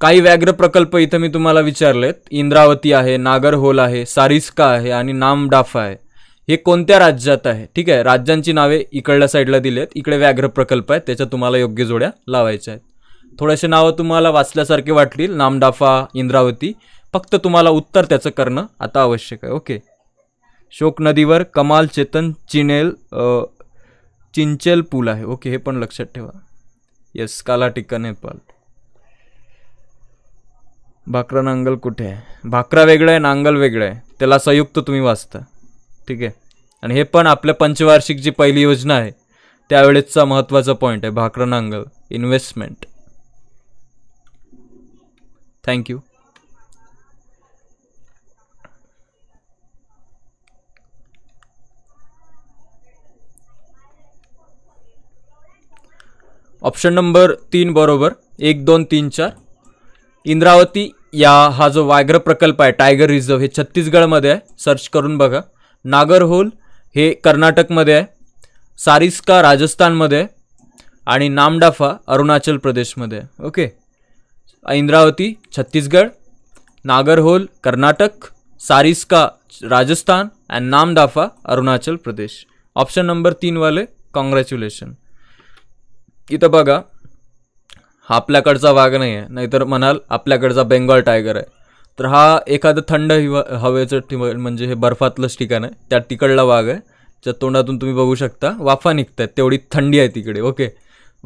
काही व्याघ्र प्रकल्प इथं मी तुम्हाला विचारलेत इंद्रावती आहे नागरहोल आहे सारिस्का आहे आणि नामडाफा आहे हे कोणत्या राज्यात आहे ठीक आहे राज्यांची नावे इकडल्या साईडला दिली आहेत इकडे व्याघ्र प्रकल्प आहेत त्याच्या तुम्हाला योग्य जोड्या लावायच्या आहेत थोडेसे नावं तुम्हाला वाचल्यासारखे वाटतील नामडाफा इंद्रावती फक्त तुम्हाला उत्तर त्याचं करणं आता आवश्यक आहे ओके शोक नदीवर कमाल चेतन चिनेल चिंचेल पूल आहे ओके हे पण लक्षात ठेवा येस काला टिक्का नेपाल भाकरा नांगल कुठे आहे भाकरा वेगळं आहे नांगल वेगळं आहे त्याला संयुक्त तुम्ही वाचता ठीक आहे आणि हे पण आपल्या पंचवार्षिक जी पहिली योजना आहे त्यावेळेसचा महत्त्वाचा पॉईंट आहे Bhakra Nangal investment thank you option number तीन बरोबर एक दोन तीन चार इंद्रावती या हा जो व्याघ्र प्रकल्प आहे टायगर रिझर्व हे छत्तीसगडमध्ये आहे सर्च करून बघा नागरहोल हे कर्नाटकमध्ये आहे सारिस्का राजस्थानमध्ये आहे आणि नामडाफा अरुणाचल प्रदेशमध्ये आहे okay Indravati Chhattisgarh Nagarhole Karnataka Sariska Rajasthan and Namdapha Arunachal Pradesh option number तीनवाले कॉंग्रॅच्युलेशन इथं बघा हा आपल्याकडचा वाघ नाही आहे नाहीतर म्हणाल आपल्याकडचा बेंगॉल टायगर आहे तर हा एखादं थंड हिव हवेचं ठिकाण म्हणजे हे बर्फातलंच ठिकाण आहे त्या तिकडला वाघ आहे ज्या तोंडातून तुम्ही बघू शकता वाफा निघतात तेवढी थंडी आहे तिकडे ओके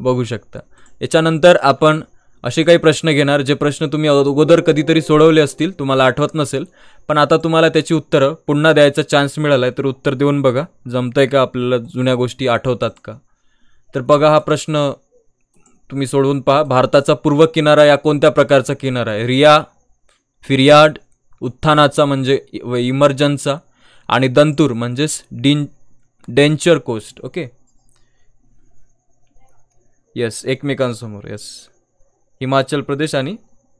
बघू शकता याच्यानंतर आपण असे काही प्रश्न घेणार जे प्रश्न तुम्ही अगोदर कधीतरी सोडवले असतील तुम्हाला आठवत नसेल पण आता तुम्हाला त्याची उत्तरं पुन्हा द्यायचा चान्स मिळाला आहे तर उत्तर देऊन बघा जमतंय का आपल्याला जुन्या गोष्टी आठवतात का तर बघा हा प्रश्न तुम्ही सोडवून पहा भारताचा पूर्व किनारा या कोणत्या प्रकारचा किनारा आहे रिया फिर्याड उत्थानाचा म्हणजे इमर्जनचा आणि दंतूर म्हणजेच डिन डेंचर कोस्ट ओके येस एकमेकांसमोर येस हिमाचल प्रदेश आणि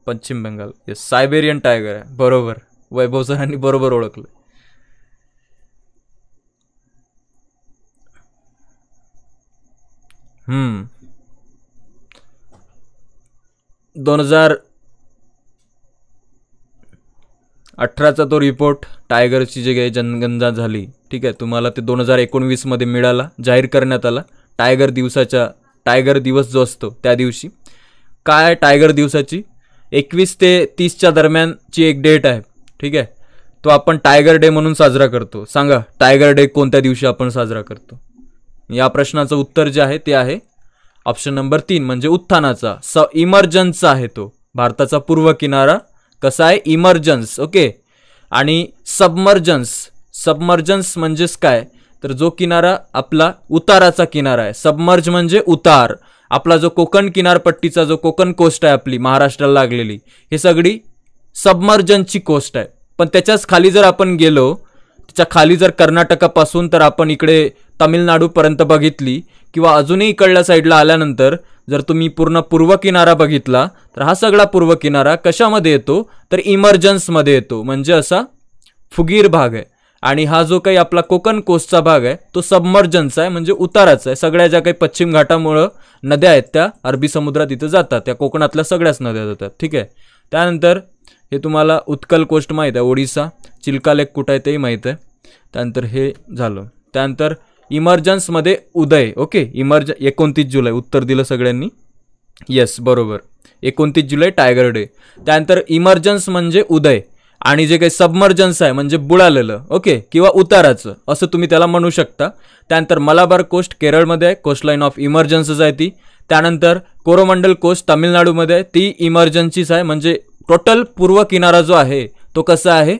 Paschim Bengal yes Siberian tiger आहे बरोबर वैभव सरांनी बरोबर ओळखलं दोन हजार अठराचा तो रिपोर्ट टायगरची जे काही जनगणना झाली ठीक आहे तुम्हाला ते दोन हजार एकोणवीसमध्ये मिळाला जाहीर करण्यात आला टायगर दिवसाच्या टायगर दिवस जो असतो त्या दिवशी काय टायगर दिवसाची एकवीस ते तीसच्या दरम्यानची एक डेट आहे ठीक आहे तो आपण टायगर डे म्हणून साजरा करतो सांगा टायगर डे कोणत्या दिवशी आपण साजरा करतो या प्रश्नाचं उत्तर जे आहे ते आहे ऑप्शन नंबर तीन म्हणजे उत्थानाचा स इमर्जन्सचा आहे तो भारताचा पूर्व किनारा कसा आहे इमर्जन्स ओके आणि सबमर्जन्स सबमर्जन्स म्हणजेच काय तर जो किनारा आपला उताराचा किनारा आहे सबमर्ज म्हणजे उतार आपला जो कोकण किनारपट्टीचा जो कोकण कोस्ट आहे आपली महाराष्ट्राला लागलेली हे सगळी सबमर्जनची कोस्ट आहे पण त्याच्याच खाली जर आपण गेलो त्याच्या खाली जर कर्नाटकापासून तर आपण इकडे तामिळनाडूपर्यंत बघितली किंवा अजूनही इकडल्या साईडला आल्यानंतर जर तुम्ही पूर्ण पूर्व किनारा बघितला तर हा सगळा पूर्व किनारा कशामध्ये येतो तर इमर्जन्समध्ये येतो म्हणजे असा फुगीर भाग आहे आणि हा जो काही आपला कोकण कोस्टचा भाग आहे तो सबमर्जन्स आहे म्हणजे उताराचा आहे सगळ्या ज्या काही पश्चिम घाटामुळं नद्या आहेत त्या अरबी समुद्रात इथं जातात त्या कोकणातल्या सगळ्याच नद्या जातात ठीक आहे त्यानंतर हे तुम्हाला उत्कल कोस्ट माहीत आहे ओडिसा चिल्का लेक कुठं आहे तेही माहीत आहे त्यानंतर हे झालं त्यानंतर इमर्जन्समध्ये उदय ओके इमर्ज एकोणतीस जुलै उत्तर दिलं सगळ्यांनी येस बरोबर एकोणतीस जुलै टायगर डे त्यानंतर इमर्जन्स म्हणजे उदय आणि जे काही सबमर्जन्स आहे म्हणजे बुडालेलं ओके किंवा उताराचं असं तुम्ही त्याला म्हणू शकता त्यानंतर मलाबार कोस्ट केरळमध्ये आहे लाईन ऑफ इमर्जन्सीज आहे ती त्यानंतर कोरोमंडल कोस्ट तामिळनाडूमध्ये आहे ती इमर्जन्सीच आहे म्हणजे टोटल पूर्व किनारा जो आहे तो कसा आहे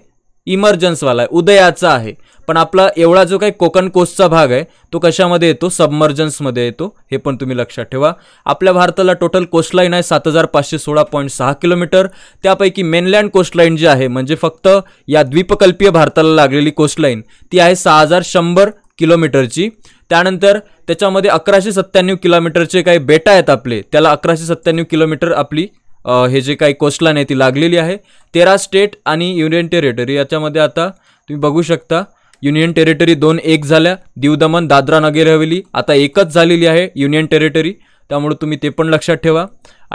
इमर्जन्सवाला आहे उदयाचा आहे पण आपला एवढा जो काही कोकण कोस्टचा भाग आहे तो कशामध्ये येतो सबमर्जन्समध्ये येतो हे पण तुम्ही लक्षात ठेवा आपल्या भारताला टोटल कोस्टलाईन आहे सात हजार पाचशे सोळा पॉईंट सहा किलोमीटर त्यापैकी मेनलँड कोस्टलाईन जी आहे म्हणजे फक्त या द्वीपकल्पीय भारताला लागलेली कोस्टलाईन ती आहे सहा हजार शंभर किलोमीटरची त्यानंतर त्याच्यामध्ये अकराशे सत्त्याण्णव किलोमीटरचे काही बेटा आहेत आपले त्याला अकराशे सत्त्याण्णव किलोमीटर आपली हे जे काही कोस्टलाईन आहे ती लागलेली आहे तेरा स्टेट आणि युनियन टेरिटरी याच्यामध्ये आता तुम्ही बघू शकता युनियन टेरिटरी दोन एक झाल्या दीव दमन दादरा नगर हवेली आता एकच झालेली आहे युनियन टेरिटरी त्यामुळे तुम्ही ते पण लक्षात ठेवा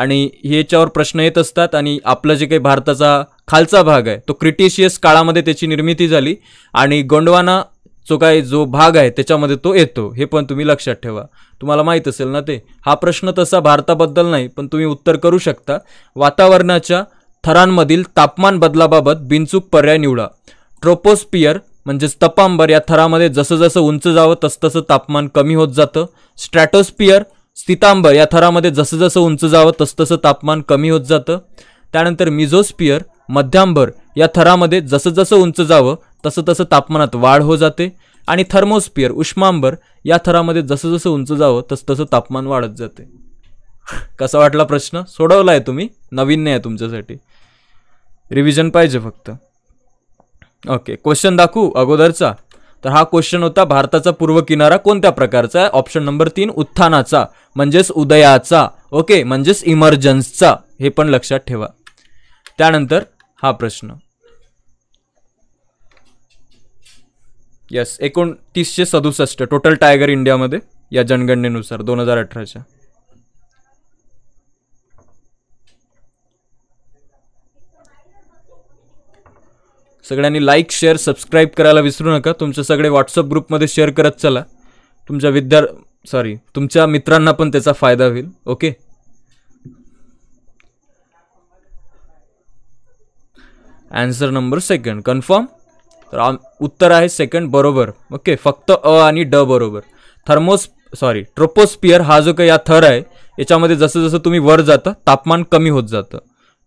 आणि ह्याच्यावर प्रश्न येत असतात आणि आपला जे काही भारताचा खालचा भाग आहे तो क्रिटिशियस काळामध्ये त्याची निर्मिती झाली आणि गोंडवाना जो काय जो भाग आहे त्याच्यामध्ये तो येतो हे पण तुम्ही लक्षात ठेवा तुम्हाला माहीत असेल ना ते हा प्रश्न तसा भारताबद्दल नाही पण तुम्ही उत्तर करू शकता वातावरणाच्या थरांमधील तापमान बदलाबाबत बिनचूक पर्याय निवडा ट्रोपोस्पियर म्हणजेच तपांबर या थरामध्ये जसं जसं उंच जावं तसतसं तापमान कमी होत जातं स्ट्रॅटोस्पियर स्थितांबर या थरामध्ये जसं जसं उंच जावं तसतसं तापमान कमी होत जातं त्यानंतर मिझोस्पियर मध्यांबर या थरामध्ये जसं जसं उंच जावं तसं तसं तापमानात वाढ हो जाते आणि थर्मोस्पियर उष्मांबर या थरामध्ये जसं जसं उंच जावं तसं तसं तापमान वाढत जाते कसा वाटला प्रश्न सोडवला आहे तुम्ही नवीन नाही आहे तुमच्यासाठी रिव्हिजन पाहिजे फक्त ओके क्वेश्चन दाखवू अगोदरचा तर हा क्वेश्चन होता भारताचा पूर्व किनारा कोणत्या प्रकारचा आहे ऑप्शन नंबर तीन उत्थानाचा म्हणजेच उदयाचा ओके म्हणजेच इमर्जन्सचा हे पण लक्षात ठेवा त्यानंतर हा प्रश्न येस एकोणतीसशे सदुसष्ट टोटल टायगर इंडियामध्ये या जनगणनेनुसार दोन हजार अठराच्या सगळ्यांनी लाईक शेअर सबस्क्राईब करायला विसरू नका तुमच्या सगळे व्हॉट्सअप ग्रुपमध्ये शेअर करत चला तुमच्या विद्यार सॉरी तुमच्या मित्रांना पण त्याचा फायदा होईल okay answer number second confirm तर आम उत्तर आहे सेकंड बरोबर ओके फक्त अ आणि ड बरोबर थर्मोस सॉरी ट्रोपोस्पियर हा जो काही या थर आहे याच्यामध्ये जसं जसं तुम्ही वर जातं तापमान कमी होत जातं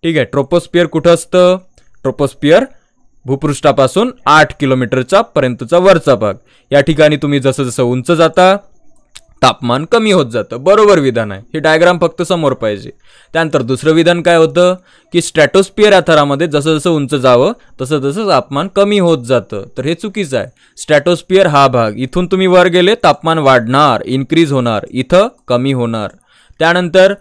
ठीक आहे ट्रोपोस्पियर कुठं असतं ट्रोपोस्पियर भूपृष्ठापासून आठ किलोमीटरच्या पर्यंतचा वरचा भाग या ठिकाणी तुम्ही जसं जसं उंच जाता तापमान कमी होत जातं बरोबर विधान आहे हे डायग्राम फक्त समोर पाहिजे त्यानंतर दुसरं विधान काय होतं की स्ट्रॅटोस्पियर आथरामध्ये जसं जसं उंच जावं तसं तसं तापमान कमी होत जातं तर हे चुकीचं आहे स्ट्रॅटोस्पियर हा भाग इथून तुम्ही वर गेले तापमान वाढणार इन्क्रीज होणार इथं कमी होणार त्यानंतर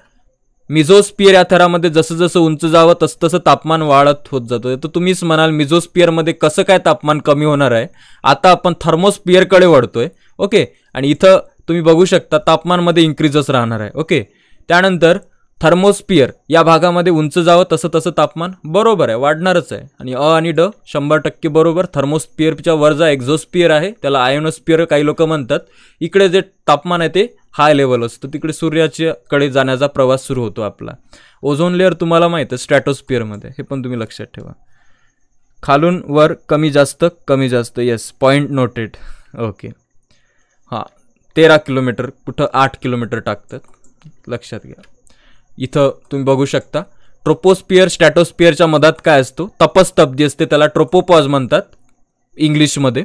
मिझोस्पियर या थरामध्ये जसं जसं उंच जावं तसं तसं तापमान वाढत होत जातं तर तुम्हीच म्हणाल मिझोस्पियरमध्ये कसं काय तापमान कमी होणार आहे आता आपण थर्मोस्पियरकडे वळतोय ओके आणि इथं तुम्ही बघू शकता तापमानमध्ये इन्क्रीजच राहणार आहे ओके त्यानंतर थर्मोस्पियर या भागामध्ये उंच जावं तसं तसं तापमान बरोबर आहे वाढणारच आहे आणि अ आणि ड शंभर टक्के बरोबर थर्मोस्पियरच्या वर जा एक्झोस्पियर आहे त्याला आयोनोस्पियर काही लोक म्हणतात इकडे जे तापमान आहे ते हाय लेवल असतं तिकडे सूर्याच्याकडे जाण्याचा प्रवास सुरू होतो आपला ओझोन लेअर तुम्हाला माहीत आहे स्ट्रॅटोस्पियरमध्ये हे पण तुम्ही लक्षात ठेवा खालून वर कमी जास्त कमी जास्त येस पॉईंट नोटेड ओके हां तेरा किलोमीटर कुठं आठ किलोमीटर टाकतात लक्षात घ्या इथं तुम्ही बघू शकता ट्रोपोस्पियर स्टॅटोस्पियरच्या मधात काय असतो तपस्तब्दी असते त्याला ट्रोपोपॉज म्हणतात इंग्लिशमध्ये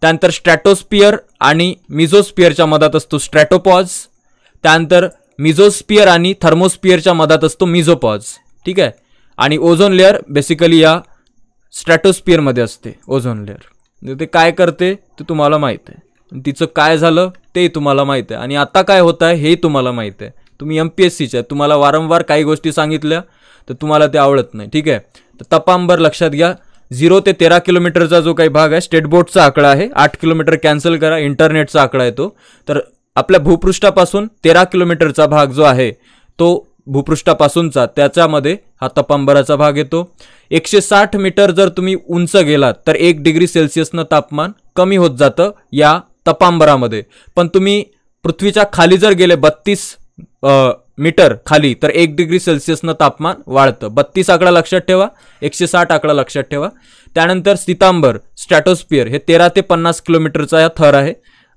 त्यानंतर स्ट्रॅटोस्पियर आणि मिझोस्पियरच्या मधात असतो स्ट्रॅटोपॉज त्यानंतर मिझोस्पियर आणि थर्मोस्पियरच्या मधात असतो मिझोपॉज ठीक आहे आणि ओझोन लेअर बेसिकली या स्ट्रॅटोस्पियरमध्ये असते ओझोन लेअर ते काय करते ते तुम्हाला माहीत आहे तिचं काय झालं तेही तुम्हाला माहीत आहे आणि आता काय होत आहे हेही तुम्हाला माहीत आहे तुम्ही एम पी एस सीच्या तुम्हाला वारंवार काही गोष्टी सांगितल्या तर तुम्हाला ते आवडत नाही ठीक आहे तर तपांबर लक्षात घ्या झिरो ते तेरा किलोमीटरचा जो काही भाग आहे स्टेट बोर्डचा आकडा आहे आठ किलोमीटर कॅन्सल करा इंटरनेटचा आकडा आहे तो तर आपल्या भूपृष्ठापासून तेरा किलोमीटरचा भाग जो आहे तो भूपृष्ठापासूनचा त्याच्यामध्ये हा तपांबराचा भाग येतो एकशे साठ मीटर जर तुम्ही उंच गेलात तर एक डिग्री सेल्सिअसनं तापमान कमी होत जातं या तपांबरामध्ये पण तुम्ही पृथ्वीच्या खाली जर गेले बत्तीस मीटर खाली तर एक डिग्री सेल्सिअसनं तापमान वाढतं बत्तीस आकडा लक्षात ठेवा एकशे साठ आकडा लक्षात ठेवा त्यानंतर सीतांबर स्ट्रॅटोस्पियर हे तेरा ते पन्नास किलोमीटरचा या थर आहे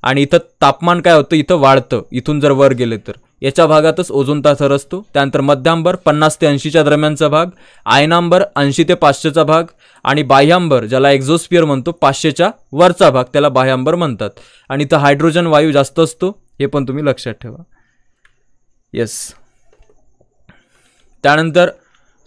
आणि इथं तापमान काय होतं इथं वाढतं इथून जर वर गेले तर याच्या भागातच ओझोनचा थर असतो त्यानंतर मध्यांबर पन्नास ते ऐंशीच्या दरम्यानचा भाग आयनांबर ऐंशी ते पाचशेचा भाग आणि बाह्यांबर ज्याला एक्झोस्पियर म्हणतो पाचशेच्या वरचा भाग त्याला बाह्यांबर म्हणतात आणि इथं हायड्रोजन वायू जास्त असतो हे पण तुम्ही लक्षात ठेवा येस त्यानंतर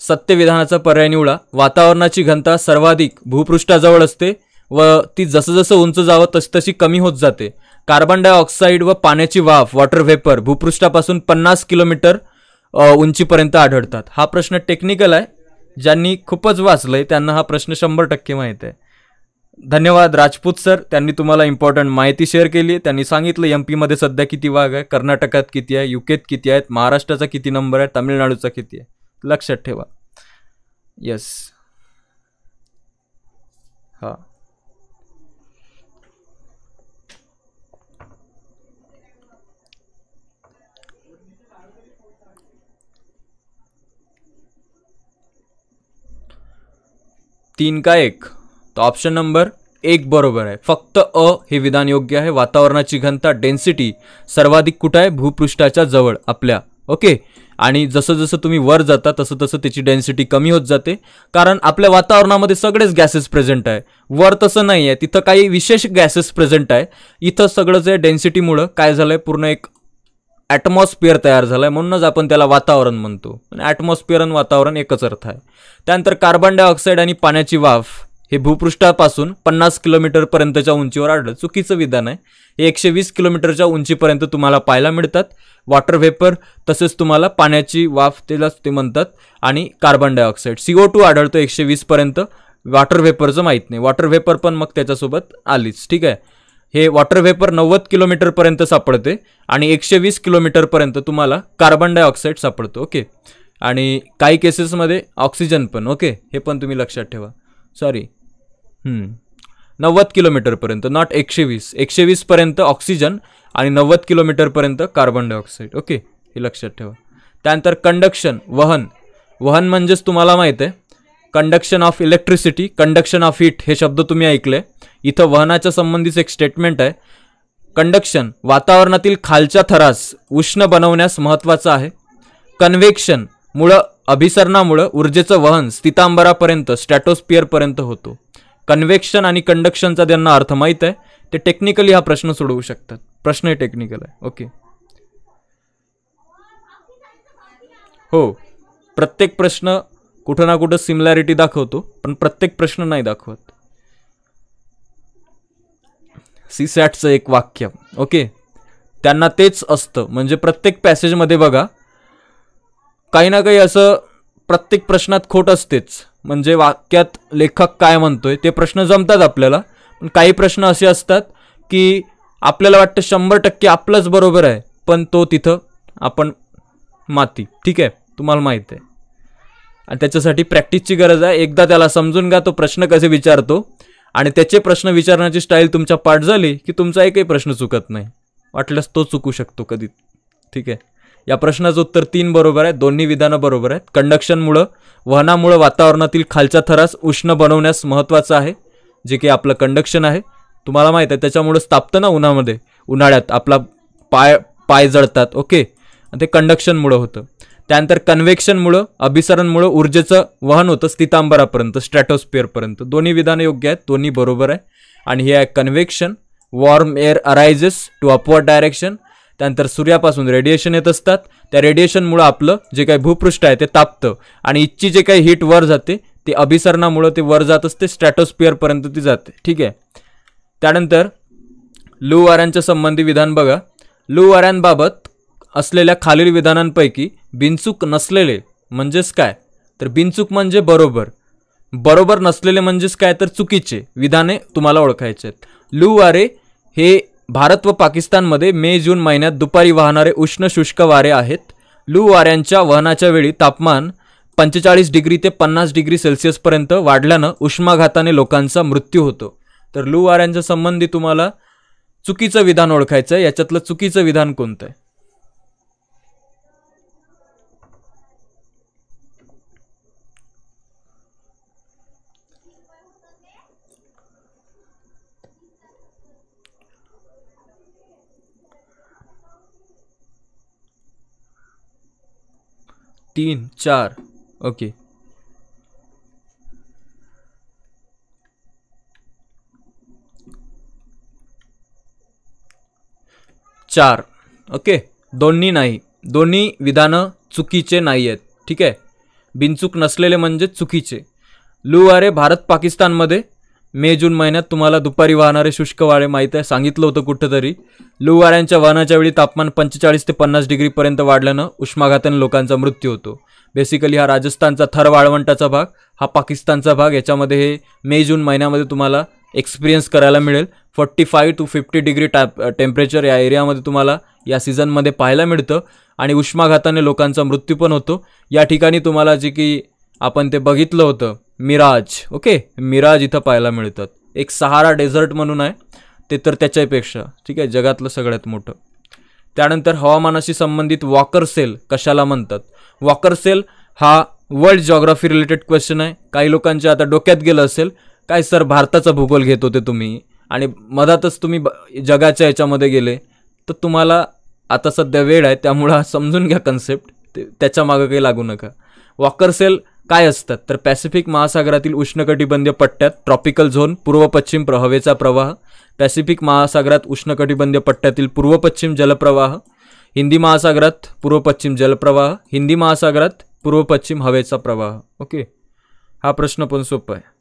सत्यविधानाचा पर्याय निवडा वातावरणाची घनता सर्वाधिक भूपृष्ठाजवळ असते व ती जसंजसं उंच जावं तशी तशी कमी होत जाते कार्बन डायऑक्साईड व पाण्याची वाफ वॉटर व्हेपर भूपृष्ठापासून पन्नास किलोमीटर उंचीपर्यंत आढळतात हा प्रश्न टेक्निकल आहे ज्यांनी खूपच वाचलं आहे त्यांना हा प्रश्न शंभर टक्के माहीत आहे धन्यवाद राजपूत सर त्यांनी तुम्हाला इम्पॉर्टंट माहिती शेअर केली त्यांनी सांगितलं एम पीमध्ये सध्या किती वाघ आहे कर्नाटकात किती आहे युकेत किती आहेत महाराष्ट्राचा किती नंबर आहे तामिळनाडूचा किती आहे लक्षात ठेवा येस तीन का एक तो ऑप्शन नंबर एक बरोबर आहे फक्त अ हे विधान योग्य आहे वातावरणाची घनता डेन्सिटी सर्वाधिक कुठं आहे भूपृष्ठाच्या जवळ आपल्या ओके आणि जसं जसं तुम्ही वर जाता तसं तसं त्याची डेन्सिटी कमी होत जाते कारण आपल्या वातावरणामध्ये सगळेच गॅसेस प्रेझेंट आहे वर तसं नाही आहे तिथं काही विशेष गॅसेस प्रेझेंट आहे इथं सगळं जे डेन्सिटीमुळं काय झालं आहे पूर्ण एक ॲटमॉस्फिअर तयार झाला आहे म्हणूनच आपण त्याला वातावरण म्हणतो ॲटमॉस्फिअर आणि वातावरण एकच अर्थ आहे त्यानंतर कार्बन डायऑक्साईड आणि पाण्याची वाफ हे भूपृष्ठापासून पन्नास किलोमीटरपर्यंतच्या उंचीवर आढळलं चुकीचं विधान आहे हे एकशे वीस किलोमीटरच्या उंचीपर्यंत तुम्हाला पाहायला मिळतात वॉटर व्हेपर तसेच तुम्हाला पाण्याची वाफ त्याला ते म्हणतात आणि carbon dioxide C O two आढळतो एकशे वीसपर्यंत वॉटर व्हेपरचं माहीत नाही वॉटर व्हेपर पण मग त्याच्यासोबत आलीच ठीक आहे हे वॉटर व्हेपर नव्वद किलोमीटरपर्यंत सापडते आणि एकशे वीस किलोमीटरपर्यंत तुम्हाला कार्बन डायऑक्साईड सापडतो ओके आणि काही केसेसमध्ये ऑक्सिजन पण ओके हे पण तुम्ही लक्षात ठेवा सॉरी hmm. नव्वद किलोमीटरपर्यंत नॉट एकशे वीस एकशे वीसपर्यंत ऑक्सिजन आणि नव्वद किलोमीटरपर्यंत कार्बन डायऑक्साईड ओके हे लक्षात ठेवा त्यानंतर कंडक्शन वहन वहन म्हणजेच तुम्हाला माहीत आहे conduction of electricity conduction of heat हे शब्द तुम्ही ऐकले इथं वहनाच्या संबंधीचं एक स्टेटमेंट आहे कंडक्शन वातावरणातील खालच्या थरास उष्ण बनवण्यास महत्त्वाचं आहे कन्व्हेक्शन मुळं अभिसरणामुळं ऊर्जेचं वहन स्थितांबरापर्यंत स्टॅटोस्पियरपर्यंत होतो कन्व्हेक्शन आणि कंडक्शनचा त्यांना अर्थ माहीत आहे ते टेक्निकली हा प्रश्न सोडवू शकतात प्रश्न हे टेक्निकल आहे ओके हो प्रत्येक प्रश्न कुठं ना कुठं सिमिलॅरिटी दाखवतो पण प्रत्येक प्रश्न नाही दाखवत सी सॅटचं एक वाक्य ओके त्यांना तेच असतं म्हणजे प्रत्येक पॅसेजमध्ये बघा काही ना काही असं प्रत्येक प्रश्नात खोट असतेच म्हणजे वाक्यात लेखक काय म्हणतोय ते प्रश्न जमतात आपल्याला पण काही प्रश्न असे असतात की आपल्याला वाटतं शंभर टक्के आपलंच बरोबर आहे पण तो तिथं आपण माती ठीक आहे तुम्हाला माहीत आहे आणि त्याच्यासाठी प्रॅक्टिसची गरज आहे एकदा त्याला समजून घ्या तो प्रश्न कसे विचारतो आणि त्याचे प्रश्न विचारण्याची स्टाईल तुमच्या पाठ झाली की तुमचा एकही प्रश्न चुकत नाही वाटल्यास तो चुकू शकतो कधी ठीक आहे या प्रश्नाचं उत्तर तीन बरोबर आहे दोन्ही विधानं बरोबर आहेत कंडक्शनमुळं वहनामुळं वातावरणातील खालच्या थरास उष्ण बनवण्यास महत्त्वाचं आहे जे की आपलं कंडक्शन आहे तुम्हाला माहीत आहे त्याच्यामुळं तापतं ना उन्हामध्ये उन्हाळ्यात आपला पाय पाय जळतात ओके आणि ते कंडक्शनमुळं होतं त्यानंतर कन्व्हेक्शनमुळं अभिसरणमुळं ऊर्जेचं वहन होतं स्थितांबरापर्यंत स्ट्रॅटोस्पिअरपर्यंत दोन्ही विधानं योग्य आहेत दोन्ही बरोबर आहे आणि हे आहे convection warm air arises to upward direction त्यानंतर सूर्यापासून रेडिएशन येत असतात त्या रेडिएशनमुळं आपलं जे काही भूपृष्ठ आहे ते तापतं आणि इच्छी जे काही हीट वर जाते ते अभिसरणामुळं ते वर जात असते स्ट्रॅटोस्पिअरपर्यंत ती जाते ठीक आहे त्यानंतर लू वाऱ्यांच्या संबंधी विधान बघा लू वाऱ्यांबाबत असलेल्या खालील विधानांपैकी बिनचूक नसलेले म्हणजेच काय तर बिनचूक म्हणजे बरोबर बरोबर नसलेले म्हणजेच काय तर चुकीचे विधाने तुम्हाला ओळखायचे आहेत लू वारे हे भारत व पाकिस्तानमध्ये मे जून महिन्यात दुपारी वाहणारे उष्ण शुष्क वारे आहेत लू वाऱ्यांच्या वहनाच्या वेळी तापमान पंचेचाळीस डिग्री ते पन्नास डिग्री सेल्सिअसपर्यंत वाढल्यानं उष्माघाताने लोकांचा मृत्यू होतो तर लू वाऱ्यांच्या संबंधी तुम्हाला चुकीचं विधान ओळखायचं आहे याच्यातलं चुकीचं विधान कोणतं आहे तीन चार ओके चार ओके दोन्ही नाही दोन्ही विधानं चुकीचे नाही आहेत ठीक आहे बिनचूक नसलेले म्हणजे चुकीचे लू आरे भारत पाकिस्तानमध्ये मे जून महिन्यात तुम्हाला दुपारी वाहणारे शुष्क वाळे माहीत आहे सांगितलं होतं कुठंतरी लू वाऱ्यांच्या वाहनाच्या वेळी तापमान पंचेचाळीस ते पन्नास डिग्रीपर्यंत वाढल्यानं उष्माघाताने लोकांचा मृत्यू होतो बेसिकली हा राजस्थानचा थर वाळवंटाचा भाग हा पाकिस्तानचा भाग याच्यामध्ये हे मे जून महिन्यामध्ये तुम्हाला एक्सपिरियन्स करायला मिळेल forty five to fifty degree टॅप टेम्परेचर या एरियामध्ये तुम्हाला या सीझनमध्ये पाहायला मिळतं आणि उष्माघाताने लोकांचा मृत्यू पण होतो या ठिकाणी तुम्हाला जे की आपण ते बघितलं होतं मिराज ओके मिराज इथं पाहायला मिळतात एक सहारा डेझर्ट म्हणून आहे ते तर त्याच्यापेक्षा ठीक आहे जगातलं सगळ्यात मोठं त्यानंतर हवामानाशी संबंधित वॉकर सेल कशाला म्हणतात वॉकर सेल हा वर्ल्ड जॉग्राफी रिलेटेड क्वेश्चन आहे काही लोकांच्या आता डोक्यात गेलं असेल काय सर भारताचा भूगोल घेत होते तुम्ही आणि मधातच तुम्ही जगाच्या याच्यामध्ये गेले तर तुम्हाला आता सध्या वेळ आहे त्यामुळं समजून घ्या कन्सेप्ट ते त्याच्या मागं काही लागू नका वॉकर सेल काय असतात तर पॅसिफिक महासागरातील उष्णकटिबंधीय पट्ट्यात ट्रॉपिकल झोन पूर्व पश्चिम हवेचा प्रवाह पॅसिफिक महासागरात उष्णकटिबंधीय पट्ट्यातील पूर्व पश्चिम जलप्रवाह हिंदी महासागरात पूर्व पश्चिम जलप्रवाह हिंदी महासागरात पूर्व पश्चिम हवेचा प्रवाह ओके हा प्रश्न पण सोपा आहे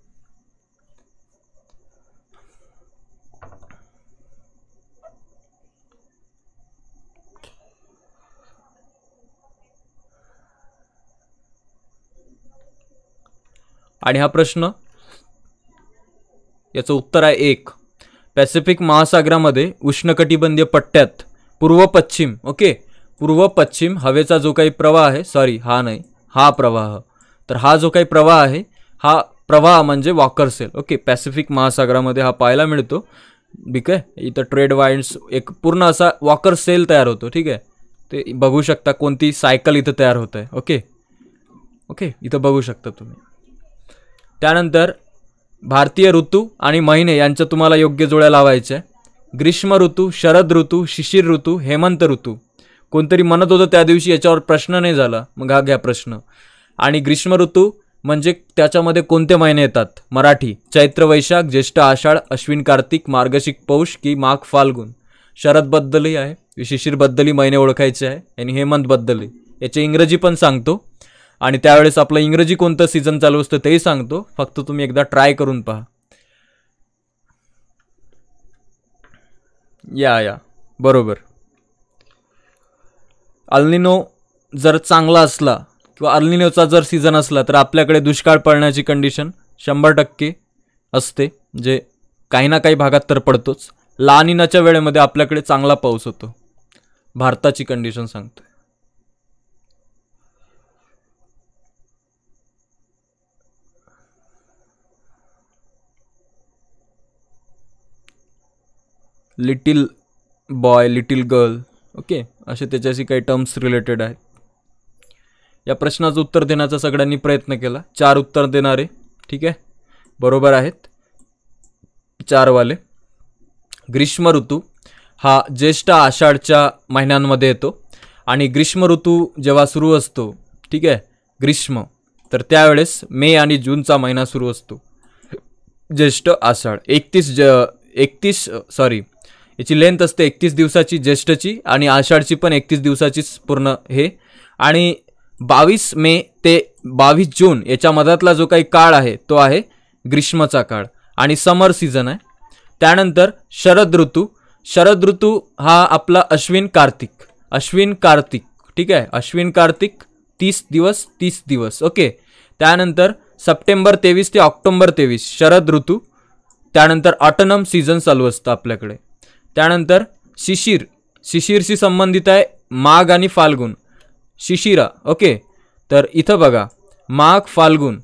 आणि हा प्रश्न याचं उत्तर आहे एक पॅसिफिक महासागरामध्ये उष्णकटिबंधीय पट्ट्यात पूर्व पश्चिम ओके पूर्व पश्चिम हवेचा जो काही प्रवाह आहे सॉरी हा नाही हा प्रवाह तर हा जो काही प्रवाह आहे हा प्रवाह म्हणजे वॉकर सेल ओके पॅसिफिक महासागरामध्ये हा पाहायला मिळतो ठीक आहे इथं ट्रेड वाईन्स एक पूर्ण असा वॉकर सेल तयार होतो ठीक आहे ते बघू शकता कोणती सायकल इथं तयार होत आहे ओके ओके इथं बघू शकता तुम्ही त्यानंतर भारतीय ऋतू आणि महिने यांचं तुम्हाला योग्य जोड्या आहे ग्रीष्म ऋतू शरद ऋतू शिशिर ऋतू हेमंत ऋतू कोणतरी म्हणत होतं त्या दिवशी याच्यावर प्रश्न नाही झाला मग हा घ्या प्रश्न आणि ग्रीष्म ऋतू म्हणजे त्याच्यामध्ये कोणते महिने येतात मराठी चैत्र वैशाख ज्येष्ठ आषाढ अश्विन कार्तिक मार्गशिक पौष की माघ फाल्गुन शरदबद्दलही आहे शिशिरबद्दलही महिने ओळखायचे आहे आणि हेमंतबद्दलही याचे इंग्रजी पण सांगतो आणि त्यावेळेस आपलं इंग्रजी कोणतं सीझन चालू असतं तेही सांगतो फक्त तुम्ही एकदा ट्राय करून पहा या या बरोबर अल्निनो जर चांगला असला किंवा अल्निनोचा जर सीझन असला तर आपल्याकडे दुष्काळ पडण्याची कंडिशन शंभर टक्के असते जे काही ना काही भागात तर पडतोच लानिनाच्या वेळेमध्ये आपल्याकडे चांगला पाऊस होतो भारताची कंडिशन सांगतो little boy little girl okay असे त्याच्याशी काही टर्म्स रिलेटेड आहेत या प्रश्नाचं उत्तर देण्याचा सगळ्यांनी प्रयत्न केला चार उत्तर देणारे ठीक आहे बरोबर आहेत चारवाले ग्रीष्म ऋतू हा ज्येष्ठ आषाढच्या महिन्यांमध्ये येतो आणि ग्रीष्म ऋतू जेव्हा सुरू असतो ठीक आहे ग्रीष्म तर त्यावेळेस मे आणि जूनचा महिना सुरू असतो ज्येष्ठ आषाढ एकतीस ज एकतीस सॉरी याची लेंथ असते एकतीस दिवसाची ज्येष्ठची आणि आषाढची पण एकतीस दिवसाचीच पूर्ण हे आणि बावीस मे ते बावीस जून याच्या मधातला जो काही काळ आहे तो आहे ग्रीष्मचा काळ आणि समर सीझन आहे त्यानंतर शरद ऋतू शरद ऋतू हा आपला अश्विन कार्तिक अश्विन कार्तिक ठीक आहे अश्विन कार्तिक तीस दिवस तीस दिवस ओके त्यानंतर सप्टेंबर तेवीस ते ऑक्टोंबर तेवीस शरद ऋतू त्यानंतर ऑटोनम सीझन चालू असतं आपल्याकडे त्यानंतर शिशिर शिशिरशी संबंधित आहे माघ आणि फाल्गुन शिशिरा ओके तर इथं बघा माघ फाल्गुन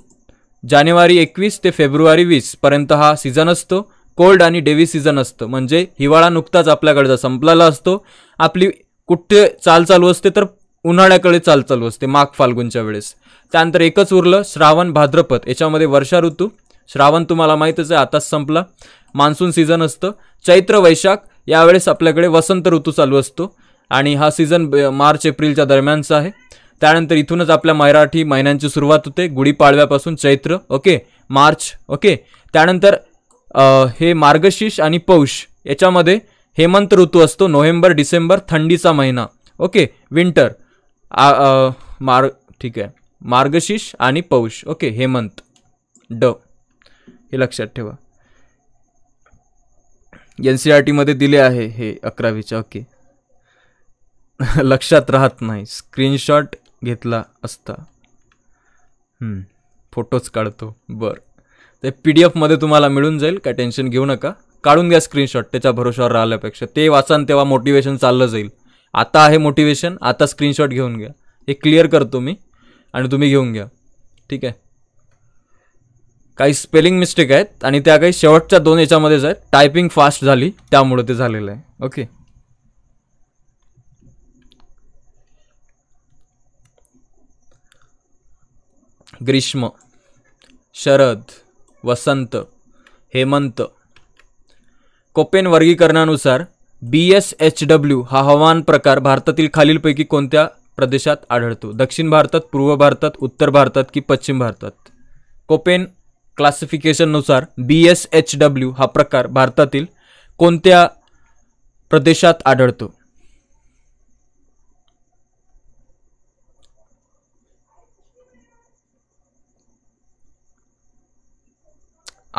जानेवारी एकवीस ते फेब्रुवारी वीसपर्यंत हा सीझन असतो कोल्ड आणि डेवी सीझन असतं म्हणजे हिवाळा नुकताच आपल्याकडचा संपलेला असतो आपली कुठे चाल चालू असते तर उन्हाळ्याकडे चाल चालू असते माघ फाल्गुनच्या वेळेस त्यानंतर एकच उरलं श्रावण भाद्रपद याच्यामध्ये वर्षा ऋतू श्रावण तुम्हाला माहीतच आहे आताच संपला मान्सून सीझन असतं चैत्र वैशाख यावेळेस आपल्याकडे वसंत ऋतू चालू असतो आणि हा सीझन मार्च एप्रिलच्या दरम्यानचा आहे त्यानंतर इथूनच आपल्या मराठी महिन्यांची सुरुवात होते गुढीपाडव्यापासून चैत्र ओके मार्च ओके त्यानंतर हे मार्गशीर्ष आणि पौष याच्यामध्ये हेमंत ऋतू असतो नोव्हेंबर डिसेंबर थंडीचा महिना ओके विंटर आ, आ, मार ठीक आहे मार्गशीर्ष आणि पौष ओके हेमंत ड हे लक्षात ठेवा एन सी आर टीमध्ये दिले आहे हे अकरावीच्या ओके लक्षात राहत नाही स्क्रीनशॉट घेतला असता फोटोच काढतो बरं ते पी डी एफमध्ये तुम्हाला मिळून जाईल काय टेन्शन घेऊ नका काढून घ्या स्क्रीनशॉट त्याच्या भरोशावर राहिल्यापेक्षा ते वाचान तेव्हा मोटिवेशन चाललं जाईल आता आहे मोटिवेशन आता स्क्रीनशॉट घेऊन घ्या हे क्लिअर करतो मी आणि तुम्ही घेऊन घ्या ठीक आहे काही स्पेलिंग मिस्टेक आहेत आणि त्या काही शेवटच्या दोन याच्यामध्येच आहेत टायपिंग फास्ट झाली त्यामुळे ते झालेलं आहे ओके ग्रीष्म शरद वसंत हेमंत कोपेन वर्गीकरणानुसार बी एस एच डब्ल्यू हा हवामान प्रकार भारतातील खालीलपैकी कोणत्या प्रदेशात आढळतो दक्षिण भारतात पूर्व भारतात उत्तर भारतात की पश्चिम भारतात कोपेन क्लासिफिकेशननुसार बी एस एच डब्ल्यू हा प्रकार भारतातील कोणत्या प्रदेशात आढळतो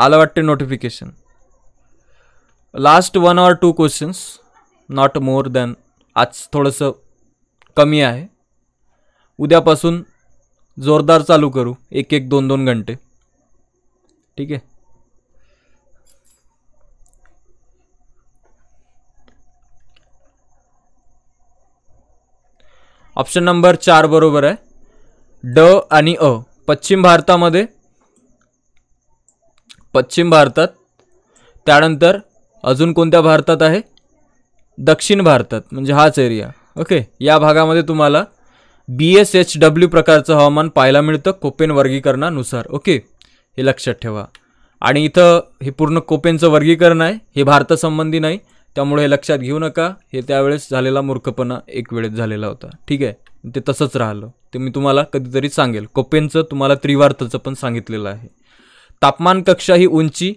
आलं वाटते notification last one or two questions not more than आज थोडंसं कमी आहे उद्यापासून जोरदार चालू करू एक एक दोन दोन घंटे ठीक ऑप्शन नंबर चार बरोबर आहे ड आणि अ पश्चिम भारतामध्ये पश्चिम भारतात त्यानंतर अजून कोणत्या भारतात आहे दक्षिण भारतात म्हणजे हाच एरिया ओके या भागामध्ये तुम्हाला बी एस एच डब्ल्यू प्रकारचं हवामान पाहायला मिळतं कोपेन वर्गीकरणानुसार ओके हे लक्षात ठेवा आणि इथं हे पूर्ण कोपेनचं वर्गीकरण आहे हे भारतासंबंधी नाही त्यामुळे हे लक्षात घेऊ नका हे त्यावेळेस झालेला मूर्खपणा एक वेळेस झालेला होता ठीक आहे ते तसंच राहिलं ते मी तुम्हाला कधीतरी सांगेल कोपेनचं तुम्हाला त्रिवार्थचं पण सांगितलेलं आहे तापमान कक्षा ही उंची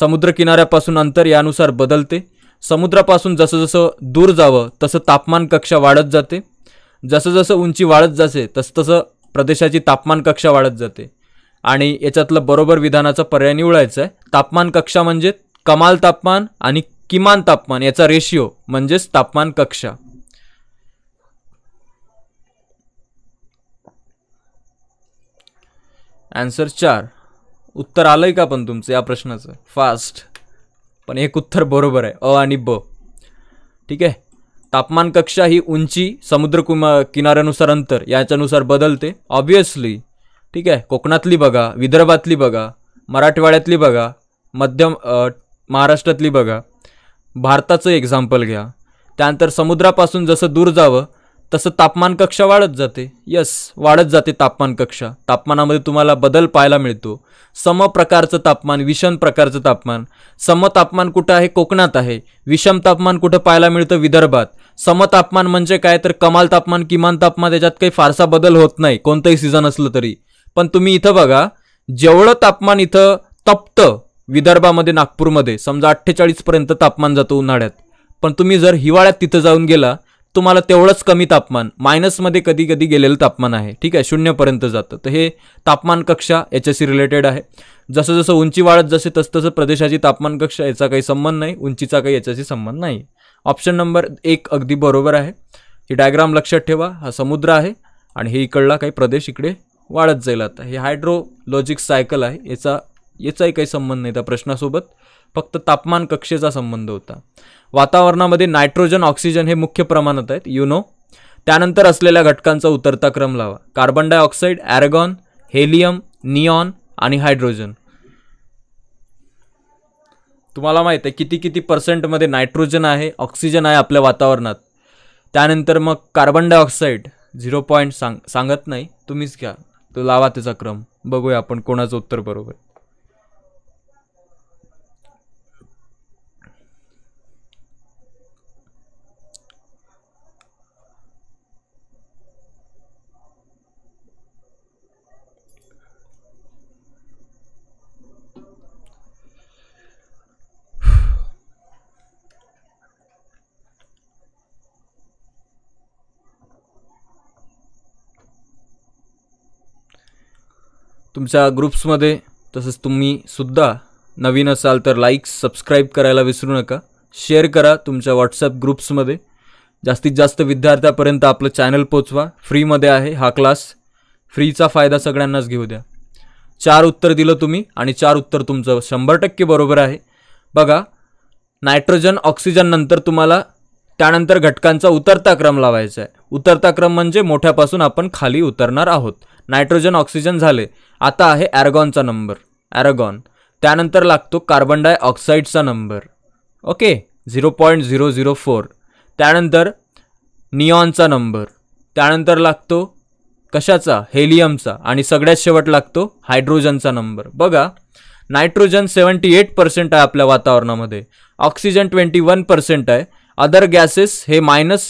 समुद्र किनाऱ्यापासून अंतर यानुसार बदलते समुद्रापासून जसं जसं दूर जावं तसं तापमान कक्षा वाढत जाते जसं जसं उंची वाढत जाते तसं तसं प्रदेशाची तापमान कक्षा वाढत जाते आणि याच्यातलं बरोबर विधानाचा पर्याय निवडायचा आहे तापमान कक्षा म्हणजे कमाल तापमान आणि किमान तापमान याचा रेशिओ म्हणजेच तापमान कक्षा ॲन्सर चार उत्तर आलंय का पण तुमचं या प्रश्नाचं फास्ट पण एक उत्तर बरोबर आहे अ आणि ब ठीक आहे तापमान कक्षा ही उंची समुद्र किनाऱ्यानुसार अंतर याच्यानुसार बदलते ऑब्वियसली ठीक आहे कोकणातली बघा विदर्भातली बघा मराठवाड्यातली बघा मध्य महाराष्ट्रातली बघा भारताचं एक्झाम्पल घ्या त्यानंतर समुद्रापासून जसं दूर जावं तसं तापमान कक्षा वाढत जाते यस वाढत जाते तापमान कक्षा तापमानामध्ये तुम्हाला बदल पाहायला मिळतो सम प्रकारचं तापमान विषम प्रकारचं तापमान सम तापमान कुठं आहे कोकणात आहे विषम तापमान कुठं पाहायला मिळतं विदर्भात सम तापमान म्हणजे काय तर कमाल तापमान किमान तापमान त्याच्यात काही फारसा बदल होत नाही कोणतंही सीझन असलं तरी पण तुम्ही इथं बघा जेवढं तापमान इथं तप्त विदर्भामध्ये नागपूरमध्ये समजा अठ्ठेचाळीसपर्यंत तापमान जातो उन्हाळ्यात पण तुम्ही जर हिवाळ्यात तिथं जाऊन गेला तुम्हाला तेवढंच कमी तापमान मायनसमध्ये कधी कधी गेलेलं तापमान आहे ठीक आहे शून्यपर्यंत जातं तर हे तापमान कक्षा याच्याशी रिलेटेड आहे जसं जसं उंची वाढत जसे तसतसं प्रदेशाची तापमान कक्षा याचा काही संबंध नाही उंचीचा काही याच्याशी संबंध नाही ऑप्शन नंबर एक अगदी बरोबर आहे ही डायग्राम लक्षात ठेवा हा समुद्र आहे आणि हे इकडला काही प्रदेश इकडे वाढत जाईल आता हे हायड्रोलॉजिक सायकल आहे याचा याचाही काही संबंध नाही त्या प्रश्नासोबत फक्त तापमान कक्षेचा संबंध होता वातावरणामध्ये नायट्रोजन ऑक्सिजन हे मुख्य प्रमाणात आहेत यु नो त्यानंतर असलेल्या घटकांचा उतरता क्रम लावा carbon dioxide argon helium neon आणि हायड्रोजन तुम्हाला माहित आहे किती किती पर्सेंटमध्ये नायट्रोजन आहे ऑक्सिजन आहे आपल्या वातावरणात त्यानंतर मग कार्बन डायऑक्साईड झिरो पॉईंट सांग सांगत नाही तुम्हीच घ्या तो लावा त्याचा क्रम बघूया आपण कोणाचं उत्तर बरोबर तुमच्या ग्रुप्समध्ये तसंच तुम्ही सुद्धा नवीन असाल तर लाईक सबस्क्राईब करायला विसरू नका शेअर करा तुमच्या व्हॉट्सअप ग्रुप्समध्ये जास्तीत जास्त विद्यार्थ्यापर्यंत आपलं चॅनल पोचवा फ्रीमध्ये आहे हा क्लास फ्रीचा फायदा सगळ्यांनाच घेऊ द्या चार उत्तर दिलं तुम्ही आणि चार उत्तर तुमचं शंभर टक्के बरोबर आहे बघा नायट्रोजन ऑक्सिजन नंतर तुम्हाला त्यानंतर घटकांचा उतरता क्रम लावायचा आहे उतरता क्रम म्हणजे मोठ्यापासून आपण खाली उतरणार आहोत नायट्रोजन ऑक्सिजन झाले आता आहे ॲरगॉनचा नंबर ॲरगॉन त्यानंतर लागतो कार्बन डायऑक्साईडचा number okay zero point zero zero four त्यानंतर नियॉनचा नंबर त्यानंतर लागतो कशाचा हेलियमचा आणि सगळ्यात शेवट लागतो हायड्रोजनचा नंबर बघा नायट्रोजन सेवन्टी एट पर्सेंट आहे आपल्या वातावरणामध्ये ऑक्सिजन ट्वेंटी वन पर्सेंट आहे अदर गॅसेस हे मायनस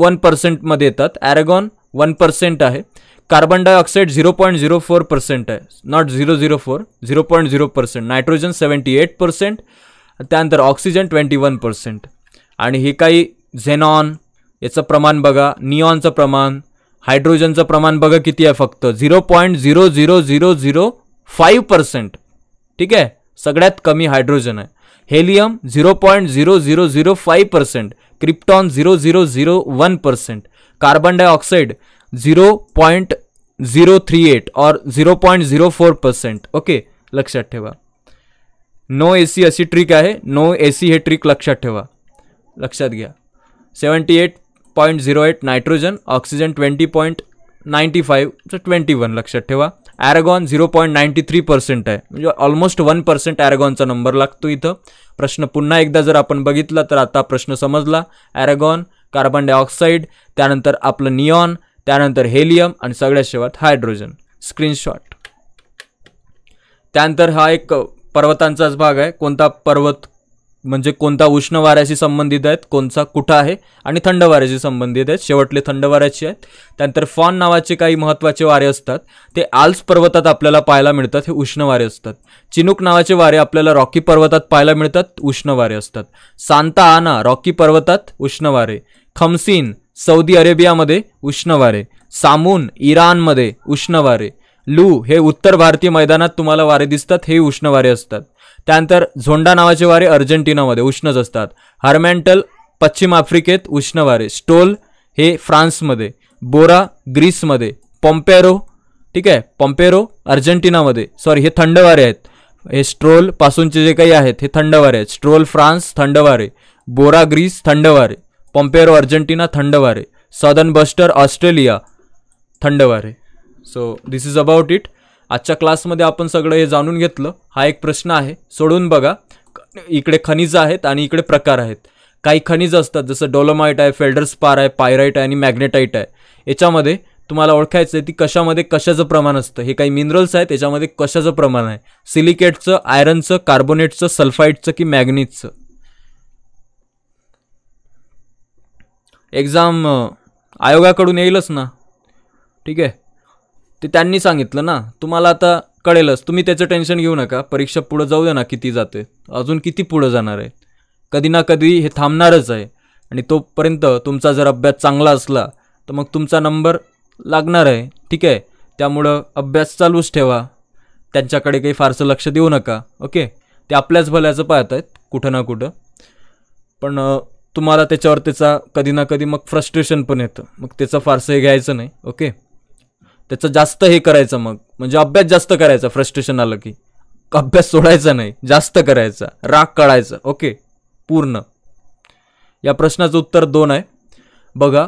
वन पर्सेंटमध्ये येतात ॲरेगॉन वन पर्सेंट आहे carbon dioxide zero point zero four percent आहे naught zero zero four zero point zero percent nitrogen seventy eight percent त्यानंतर ऑक्सिजन ट्वेंटी वन पर्सेंट आणि हे काही झेनॉन याचं प्रमाण बघा निऑनचं प्रमाण हायड्रोजनचं प्रमाण बघा किती आहे फक्त zero point zero zero zero zero five percent ठीक आहे सगळ्यात कमी हायड्रोजन आहे helium zero point zero zero zero five percent krypton zero zero zero one percent carbon dioxide zero point zero three eight or zero point zero four percent okay लक्षात ठेवा no A C अशी trick आहे no A C हे trick लक्षात ठेवा लक्षात घ्या seventy eight point zero eight nitrogen oxygen twenty point ninety five twenty one लक्षात ठेवा argon zero point ninety three percent आहे म्हणजे ऑलमोस्ट वन पर्सेंट ॲरगॉनचा नंबर लागतो इथं प्रश्न पुन्हा एकदा जर आपण बघितला तर आता प्रश्न समजला ॲरगॉन कार्बन डायऑक्साईड त्यानंतर आपलं नियॉन त्यानंतर हेलियम आणि सगळ्यात शेवट हायड्रोजन स्क्रीनशॉट त्यानंतर हा एक पर्वतांचाच भाग आहे कोणता पर्वत म्हणजे कोणता उष्ण वाऱ्याशी संबंधित आहेत कोणता कुठं आहे आणि थंड वाऱ्याशी संबंधित आहेत शेवटले थंड वाऱ्याचे आहेत त्यानंतर फॉन नावाचे काही महत्त्वाचे वारे असतात ते आल्स पर्वतात आपल्याला पाहायला मिळतात हे उष्ण वारे असतात चिनूक नावाचे वारे आपल्याला रॉकी पर्वतात पाहायला मिळतात उष्ण वारे असतात सांता आना रॉकी पर्वतात उष्ण वारे खमसीन सौदी अरेबियामध्ये उष्ण वारे सामून इराणमध्ये उष्ण वारे लू हे उत्तर भारतीय मैदानात तुम्हाला वारे दिसतात हे उष्ण वारे असतात त्यानंतर झोंडा नावाचे वारे अर्जेंटिनामध्ये उष्णच असतात हार्मेंटल पश्चिम आफ्रिकेत उष्ण वारे स्टोल हे फ्रान्समध्ये बोरा ग्रीसमध्ये पॉम्पेरो ठीक आहे पॉम्पेरो अर्जेंटिनामध्ये सॉरी हे थंड वारे आहेत हे स्ट्रोल पासूनचे जे काही आहेत हे थंड वारे आहेत स्ट्रोल फ्रान्स थंड वारे बोरा ग्रीस थंड वारे पॉम्पेरो अर्जेंटिना थंड वारे सदर्न बस्टर ऑस्ट्रेलिया थंड वारे so this is about it आजच्या क्लासमध्ये आपण सगळं हे जाणून घेतलं हा एक प्रश्न आहे सोडून बघा इकडे खनिज आहेत आणि इकडे प्रकार आहेत काही खनिज असतात जसं डोलोमाईट आहे पार आहे पायराईट आहे आणि मॅग्नेटाईट आहे याच्यामध्ये तुम्हाला ओळखायचं आहे ती कशामध्ये कशाचं प्रमाण असतं हे काही मिनरल्स आहेत त्याच्यामध्ये कशाचं प्रमाण आहे सिलिकेटचं आयरनचं कार्बोनेटचं सल्फाईटचं की मॅग्नीटचं एक्झाम आयोगाकडून येईलच ना ठीक आहे ते त्यांनी सांगितलं ना तुम्हाला आता कळेलच तुम्ही त्याचं टेन्शन घेऊ नका परीक्षा पुढं जाऊ दे ना किती जाते अजून किती पुढं जाणार आहे कधी ना कधी हे थांबणारच आहे आणि तोपर्यंत तुमचा जर अभ्यास चांगला असला तर मग तुमचा नंबर लागणार आहे ठीक आहे त्यामुळं अभ्यास चालूच ठेवा त्यांच्याकडे काही फारसं लक्ष देऊ नका ओके ते आपल्याच भल्याचं पाहत आहेत कुठं ना कुठं पण तुम्हाला त्याच्यावर त्याचा कधी ना कधी मग फ्रस्ट्रेशन पण येतं मग त्याचं फारसं हे घ्यायचं नाही ओके त्याचं जास्त हे करायचं मग म्हणजे अभ्यास जास्त करायचा फ्रस्ट्रेशन आलं की अभ्यास सोडायचा नाही जास्त करायचा राग काढायचा ओके पूर्ण या प्रश्नाचं उत्तर दोन आहे बघा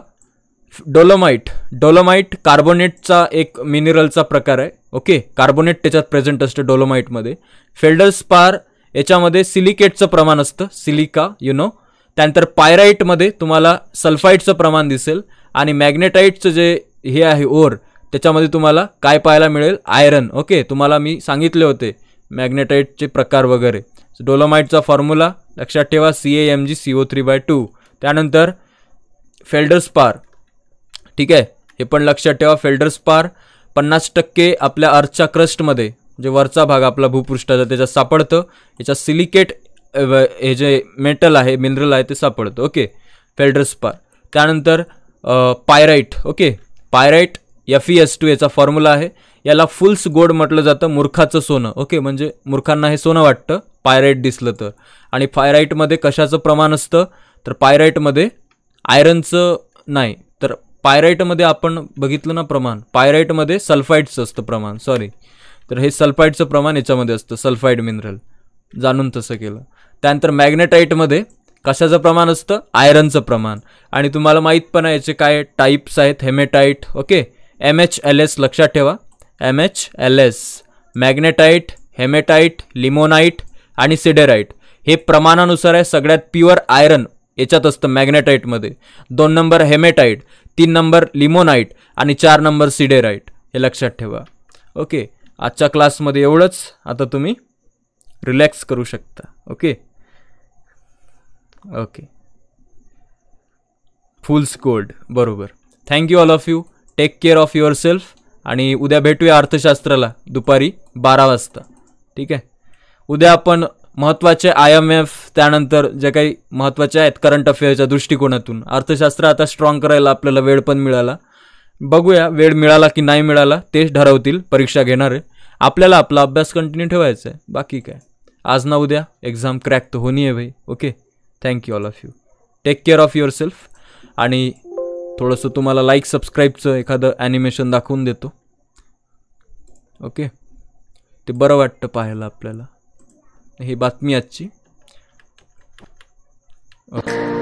डोलोमाइट डोलोमाइट कार्बोनेटचा एक मिनरलचा प्रकार आहे ओके कार्बोनेट त्याच्यात प्रेझेंट असतं डोलोमाइटमध्ये फेल्डर स्पार याच्यामध्ये सिलिकेटचं प्रमाण असतं सिलिका यु नो त्यानंतर पायराईटमध्ये तुम्हाला सल्फाईटचं प्रमाण दिसेल आणि मॅग्नेटाईटचं जे हे आहे ओर त्याच्यामध्ये तुम्हाला काय पाहायला मिळेल आयरन ओके तुम्हाला मी सांगितले होते मॅग्नेटाईटचे प्रकार वगैरे डोलोमाईटचा फॉर्म्युला लक्षात ठेवा C A M G C O three by two त्यानंतर स्पार ठीक आहे हे पण लक्षात ठेवा स्पार पन्नास टक्के आपल्या अर्थच्या क्रस्टमध्ये जे वरचा भाग आपला भूपृष्ठाचा त्याच्यात सापडतं याच्यात सिलिकेट हे जे मेटल आहे मिनरल आहे ते सापडतं ओके स्पार त्यानंतर pyrite okay pyrite F E S two याचा फॉर्म्युला आहे याला फुल्स गोड म्हटलं जातं मूर्खाचं सोनं ओके म्हणजे मूर्खांना हे सोनं वाटतं पायराईट दिसलं तर आणि पायराईटमध्ये कशाचं प्रमाण असतं तर पायराईटमध्ये आयरनचं नाही तर पायराईटमध्ये आपण बघितलं ना प्रमाण पायराईटमध्ये सल्फाईडचं असतं प्रमाण सॉरी तर हे सल्फाईडचं प्रमाण याच्यामध्ये असतं सल्फाईड मिनरल जाणून तसं केलं त्यानंतर मॅग्नेटाईटमध्ये कशाचं प्रमाण असतं आयरनचं प्रमाण आणि तुम्हाला माहीत पण आहे याचे काय टाईप्स आहेत hematite okay M H L S लक्षात ठेवा M H L S magnetite hematite limonite आणि सिडेराईट हे प्रमाणानुसार आहे सगळ्यात प्युअर आयरन याच्यात असतं मॅग्नेटाईटमध्ये दोन नंबर हेमेटाईट तीन नंबर लिमोनाईट आणि चार नंबर सिडेराईट हे लक्षात ठेवा ओके आजच्या क्लासमध्ये एवढंच आता तुम्ही रिलॅक्स करू शकता ओके ओके फुल गोल्ड बरोबर thank you all of you take care of yourself आणि उद्या भेटूया अर्थशास्त्राला दुपारी बारा वाजता ठीक आहे उद्या आपण महत्त्वाचे आय एम एफ त्यानंतर जे काही महत्त्वाचे आहेत करंट अफेअरच्या दृष्टिकोनातून अर्थशास्त्र आता स्ट्रॉंग करायला आपल्याला वेळ पण मिळाला बघूया वेळ मिळाला की नाही मिळाला तेच ठरवतील परीक्षा घेणारे आपल्याला आपला अभ्यास कंटिन्यू ठेवायचा आहे बाकी काय आज ना उद्या एक्झाम क्रॅक तर होणी आहे भाई okay thank you all of you take care of yourself आणि थोडंसं तुम्हाला लाईक सबस्क्राईबचं एखादं ॲनिमेशन दाखवून देतो ओके ते बरं वाटतं पाहायला आपल्याला ही बातमी आजची ओके